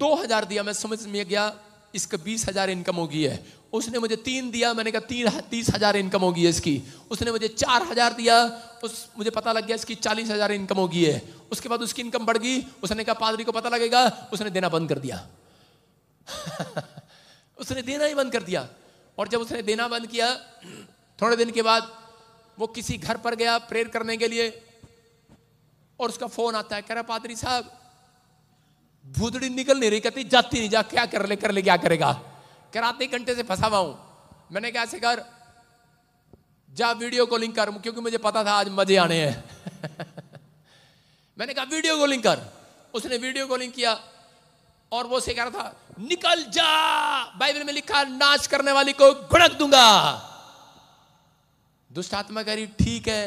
दो हज़ार दिया मैं समझ में गया इसका बीस हज़ार इनकम होगी है उसने मुझे तीन दिया मैंने कहा तीन तीस हज़ार इनकम होगी है इसकी उसने मुझे चार हज़ार दिया उस मुझे पता लग गया इसकी चालीस हज़ार इनकम होगी है उसके बाद उसकी इनकम बढ़ गई उसने कहा पादरी को पता लगेगा उसने देना बंद कर दिया [laughs] उसने देना ही बंद कर दिया और जब उसने देना बंद किया थोड़े दिन के बाद वो किसी घर पर गया प्रेयर करने के लिए और उसका फ़ोन आता है कह रहा पादरी साहब भूतड़ी निकल नहीं रही कहती जाती नहीं जा क्या कर ले कर ले क्या करेगा कह रात एक घंटे से फंसा हुआ हूं मैंने कहा ऐसे कर जा वीडियो कॉलिंग कर क्योंकि मुझे पता था आज मजे आने हैं [laughs] मैंने कहा वीडियो कॉलिंग कर उसने वीडियो कॉलिंग किया और वो से कह रहा था निकल जा बाइबल में लिखा नाच करने वाली को गुणक दूंगा दुष्ट आत्मा कह रही ठीक है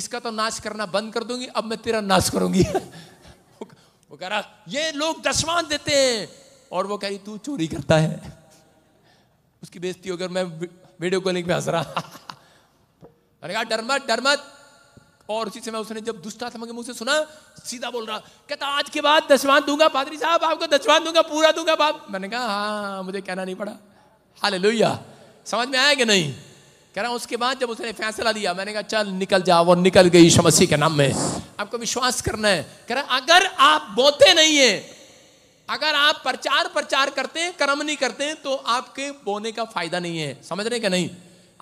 इसका तो नाच करना बंद कर दूंगी अब मैं तेरा नाच करूंगी [laughs] वो कह रहा ये लोग दसवान देते हैं और वो कह रही तू चोरी करता है उसकी बेजती होकर मैं वीडियो कॉलिंग में हंस रहा अरे कहा डर मत डर मत और उसी समय उसने जब दुष्ट आत्मा के मुंह से सुना सीधा बोल रहा कहता तो आज के बाद दसवान दूंगा पादरी साहब आपको दसवान दूंगा पूरा दूंगा बाप मैंने कहा हाँ मुझे कहना नहीं पड़ा हाल समझ में आया कि नहीं कह रहा उसके बाद जब उसने फैसला दिया मैंने कहा चल निकल जाओ वो निकल गई शमसी के नाम में आपको विश्वास करना है कह रहा अगर आप बोते नहीं है अगर आप प्रचार प्रचार करते हैं कर्म नहीं करते हैं तो आपके बोने का फायदा नहीं है समझ रहे क्या नहीं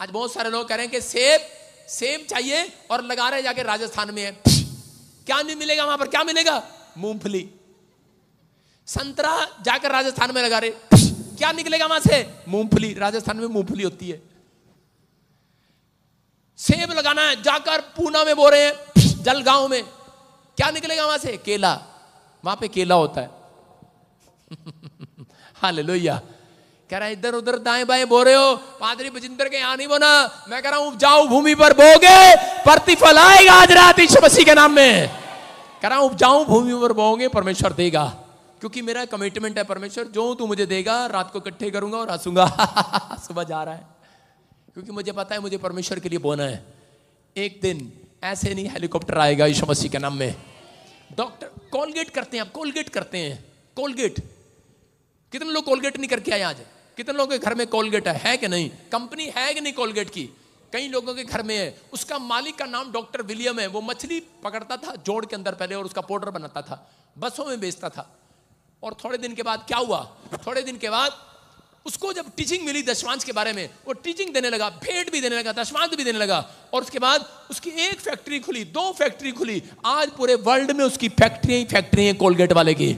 आज बहुत सारे लोग कह रहे हैं कि सेब सेब चाहिए और लगा रहे जाके राजस्थान में है क्या नहीं मिलेगा वहां पर क्या मिलेगा मूंगफली संतरा जाकर राजस्थान में लगा रहे क्या निकलेगा वहां से मूंगफली राजस्थान में मूंगफली होती है सेब लगाना है जाकर पूना में बो रहे हैं जलगांव में क्या निकलेगा वहां से केला वहां पे केला होता है [laughs] हाँ ले लोहिया कह रहा है इधर उधर दाएं बाएं बो रहे हो पादरी बजिंदर के यहां नहीं बोना मैं कह रहा हूं उपजाऊ भूमि पर बोगे प्रतिफल आएगा आज रात ईश्वसी के नाम में कह रहा हूं उपजाऊ भूमि पर बोगे परमेश्वर देगा क्योंकि मेरा कमिटमेंट है परमेश्वर जो तू मुझे देगा रात को इकट्ठे करूंगा और हंसूंगा [laughs] सुबह जा रहा है क्योंकि मुझे पता है मुझे परमेश्वर के लिए बोना है एक दिन ऐसे नहीं हेलीकॉप्टर आएगा यीशु मसीह के नाम में डॉक्टर कोलगेट करते हैं आप कोलगेट करते हैं कोलगेट कितने लोग कोलगेट नहीं करके आए आज कितने लोगों के घर में कोलगेट है, है कि नहीं कंपनी है कि नहीं कोलगेट की कई लोगों के घर में है उसका मालिक का नाम डॉक्टर विलियम है वो मछली पकड़ता था जोड़ के अंदर पहले और उसका पाउडर बनाता था बसों में बेचता था और थोड़े दिन के बाद क्या हुआ थोड़े दिन के बाद उसको जब टीचिंग मिली दशमांश के बारे में वो टीचिंग देने लगा भेंट भी देने लगा दशमांश भी देने लगा और उसके बाद उसकी एक फैक्ट्री खुली दो फैक्ट्री खुली आज पूरे वर्ल्ड में उसकी फैक्ट्री ही फैक्ट्री है कोलगेट वाले की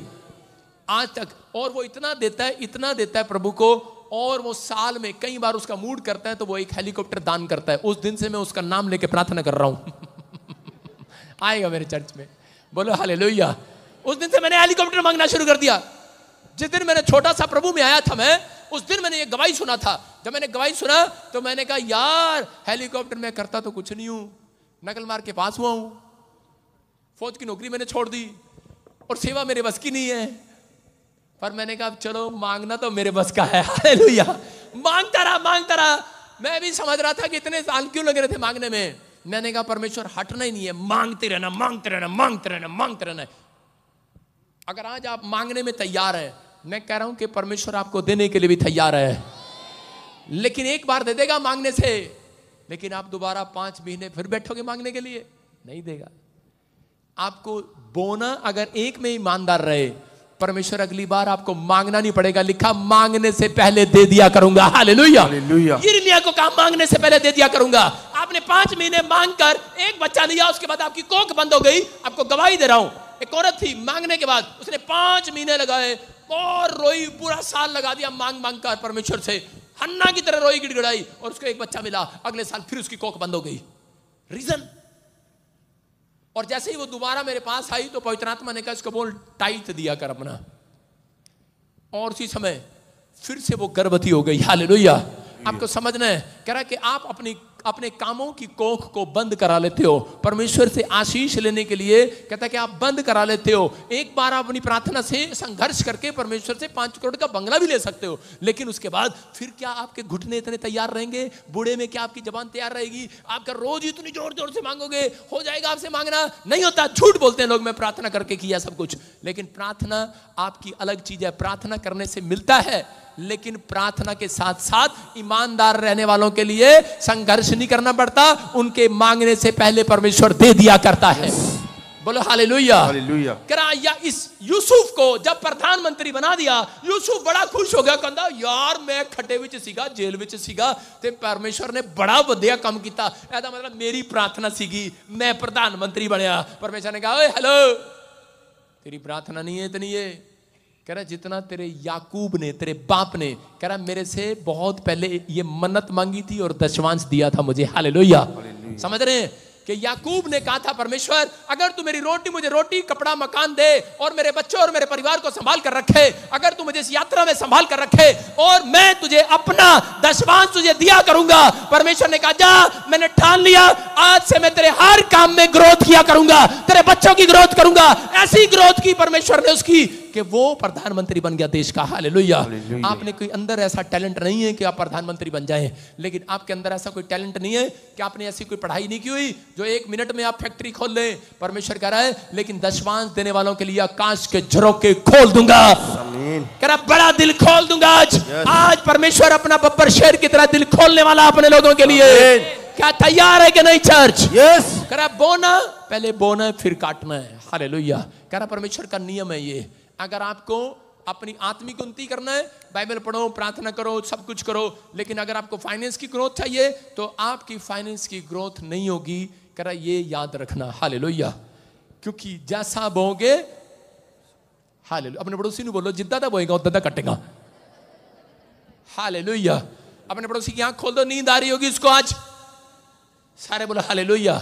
आज तक और वो इतना देता है इतना देता है प्रभु को और वो साल में कई बार उसका मूड करता है तो वो एक हेलीकॉप्टर दान करता है उस दिन से मैं उसका नाम लेके प्रार्थना कर रहा हूं [laughs] आएगा मेरे चर्च में बोलो हाले उस दिन से मैंने हेलीकॉप्टर मांगना शुरू कर दिया जिस दिन मैंने छोटा सा प्रभु में आया था मैं उस दिन मैंने ये गवाही सुना था जब मैंने गवाही सुना तो मैंने कहा यार हेलीकॉप्टर में करता तो कुछ नहीं हूं नकल मार के पास हुआ हूं फौज की नौकरी मैंने छोड़ दी और सेवा मेरे बस की नहीं है पर मैंने कहा चलो मांगना तो मेरे बस का है [laughs] हालेलुया मांगता रहा मांगता रहा मैं भी समझ रहा था कि इतने साल क्यों लग रहे थे मांगने में मैंने कहा परमेश्वर हटना ही नहीं है मांगते रहना मांगते रहना मांगते रहना मांगते रहना अगर आज आप मांगने में तैयार हैं मैं कह रहा हूं कि परमेश्वर आपको देने के लिए भी तैयार है लेकिन एक बार दे देगा मांगने से लेकिन आप दोबारा पांच महीने फिर बैठोगे मांगने के लिए नहीं देगा आपको बोना अगर एक में ईमानदार रहे परमेश्वर अगली बार आपको मांगना नहीं पड़ेगा लिखा मांगने से पहले दे दिया करूंगा हालेलुया यिर्मिया को काम मांगने से पहले दे दिया करूंगा आपने पांच महीने मांग कर एक बच्चा लिया उसके बाद आपकी कोख बंद हो गई आपको गवाही दे रहा हूं एक औरत थी मांगने के बाद उसने पांच महीने लगाए और रोई पूरा साल लगा दिया मांग मांग कर परमेश्वर से हन्ना की तरह रोई गिड़गिड़ाई और उसको एक बच्चा मिला अगले साल फिर उसकी कोख बंद हो गई रीजन और जैसे ही वो दोबारा मेरे पास आई तो पवित्रात्मा ने कहा इसको बोल टाइट दिया कर अपना और उसी समय फिर से वो गर्भवती हो गई हाल लोहिया आपको समझना है कह रहा कि आप अपनी अपने कामों की कोख को बंद करा लेते हो परमेश्वर से आशीष लेने के लिए कहता है कि आप बंद करा लेते हो एक बार आप अपनी प्रार्थना से संघर्ष करके परमेश्वर से पांच करोड़ का बंगला भी ले सकते हो लेकिन उसके बाद फिर क्या आपके घुटने इतने तैयार रहेंगे बूढ़े में क्या आपकी जबान तैयार रहेगी आपका रोज इतनी जोर जोर से मांगोगे हो जाएगा आपसे मांगना नहीं होता झूठ बोलते हैं लोग मैं प्रार्थना करके किया सब कुछ लेकिन प्रार्थना आपकी अलग चीज है प्रार्थना करने से मिलता है लेकिन प्रार्थना के साथ साथ ईमानदार रहने वालों के लिए संघर्ष नहीं करना पड़ता उनके मांगने से पहले परमेश्वर दे दिया करता है बोलो हाले लुया कराया इस यूसुफ को जब प्रधानमंत्री बना दिया यूसुफ बड़ा खुश हो गया कहता यार मैं खटे विच सीगा जेल विच सीगा ते परमेश्वर ने बड़ा ਵਧੀਆ काम किया ਇਹਦਾ ਮਤਲਬ ਮੇਰੀ ਪ੍ਰਾਰਥਨਾ ਸੀਗੀ ਮੈਂ ਪ੍ਰਧਾਨ ਮੰਤਰੀ ਬਣਿਆ ਪਰਮੇਸ਼ਰ ਨੇ ਕਿਹਾ ਓਏ ਹੈਲੋ ਤੇਰੀ ਪ੍ਰਾਰਥਨਾ ਨਹੀਂ है कह रहा जितना तेरे याकूब ने तेरे बाप ने कह रहा मेरे से बहुत पहले ये मन्नत मांगी थी और दशवांश दिया था मुझे हाल समझ रहे हैं कि याकूब ने कहा था परमेश्वर अगर तू मेरी रोटी मुझे रोटी कपड़ा मकान दे और मेरे बच्चों और मेरे परिवार को संभाल कर रखे अगर तू मुझे इस यात्रा में संभाल कर रखे और मैं तुझे अपना दशवांश तुझे दिया करूंगा परमेश्वर ने कहा जा मैंने ठान लिया आज से मैं तेरे हर काम में ग्रोथ किया करूंगा तेरे बच्चों की ग्रोथ करूंगा ऐसी ग्रोथ की परमेश्वर ने उसकी कि वो प्रधानमंत्री बन गया देश का हाल लोहिया आपने कोई अंदर ऐसा टैलेंट नहीं है कि आप प्रधानमंत्री बन जाए लेकिन आपके अंदर ऐसा कोई टैलेंट नहीं है कि आपने ऐसी कोई पढ़ाई नहीं की हुई जो एक मिनट में आप फैक्ट्री खोल लें परमेश्वर कह रहा है लेकिन दशवांश देने वालों के लिए आकाश के झरोके खोल दूंगा कह रहा बड़ा दिल खोल दूंगा आज आज परमेश्वर अपना बब्बर शेर की तरह दिल खोलने वाला अपने लोगों के लिए क्या तैयार है कि नहीं चर्च यस करा बोना पहले बोना फिर काटना है हालेलुया कह रहा परमेश्वर का नियम है ये अगर आपको अपनी आत्मिक उन्नति करना है बाइबल पढ़ो प्रार्थना करो सब कुछ करो लेकिन अगर आपको फाइनेंस की ग्रोथ चाहिए तो आपकी फाइनेंस की ग्रोथ नहीं होगी करा ये याद रखना हाल क्योंकि जैसा बोगे हाल अपने पड़ोसी बोलो जिदा बोएगा उदा कटेगा हाल अपने पड़ोसी की आंख खोल दो नींद आ रही होगी उसको आज सारे बोलो हाले लोहिया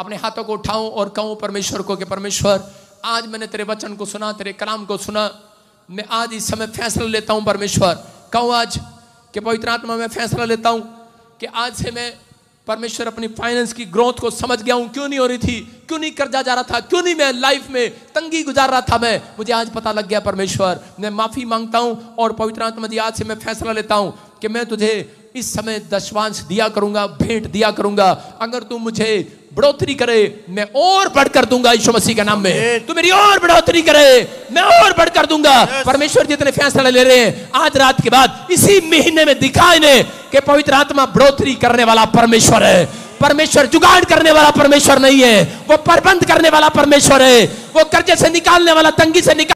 अपने हाथों को उठाओ और कहो परमेश्वर को कि परमेश्वर आज मैंने तेरे वचन को सुना तेरे कलाम को सुना मैं आज इस समय फैसला लेता हूँ परमेश्वर कहूँ आज कि पवित्र आत्मा में फैसला लेता हूँ कि आज से मैं परमेश्वर अपनी फाइनेंस की ग्रोथ को समझ गया हूँ क्यों नहीं हो रही थी क्यों नहीं कर्जा जा रहा था क्यों नहीं मैं लाइफ में तंगी गुजार रहा था मैं मुझे आज पता लग गया परमेश्वर मैं माफ़ी मांगता हूँ और पवित्र आत्मा जी आज से मैं फैसला लेता हूँ कि मैं तुझे इस समय दशवांश दिया करूंगा भेंट दिया करूंगा अगर तू मुझे बढ़ोतरी करे मैं और बढ़कर दूंगा यीशु मसीह के नाम में तू मेरी और बढ़ोतरी करे मैं और बढ़कर दूंगा परमेश्वर जितने फैसले ले रहे हैं आज रात के बाद इसी महीने में दिखा इन्हें कि पवित्र आत्मा बढ़ोतरी करने वाला परमेश्वर है परमेश्वर जुगाड़ करने वाला परमेश्वर नहीं है वो प्रबंध करने वाला परमेश्वर है वो कर्जे से निकालने वाला तंगी से निकाल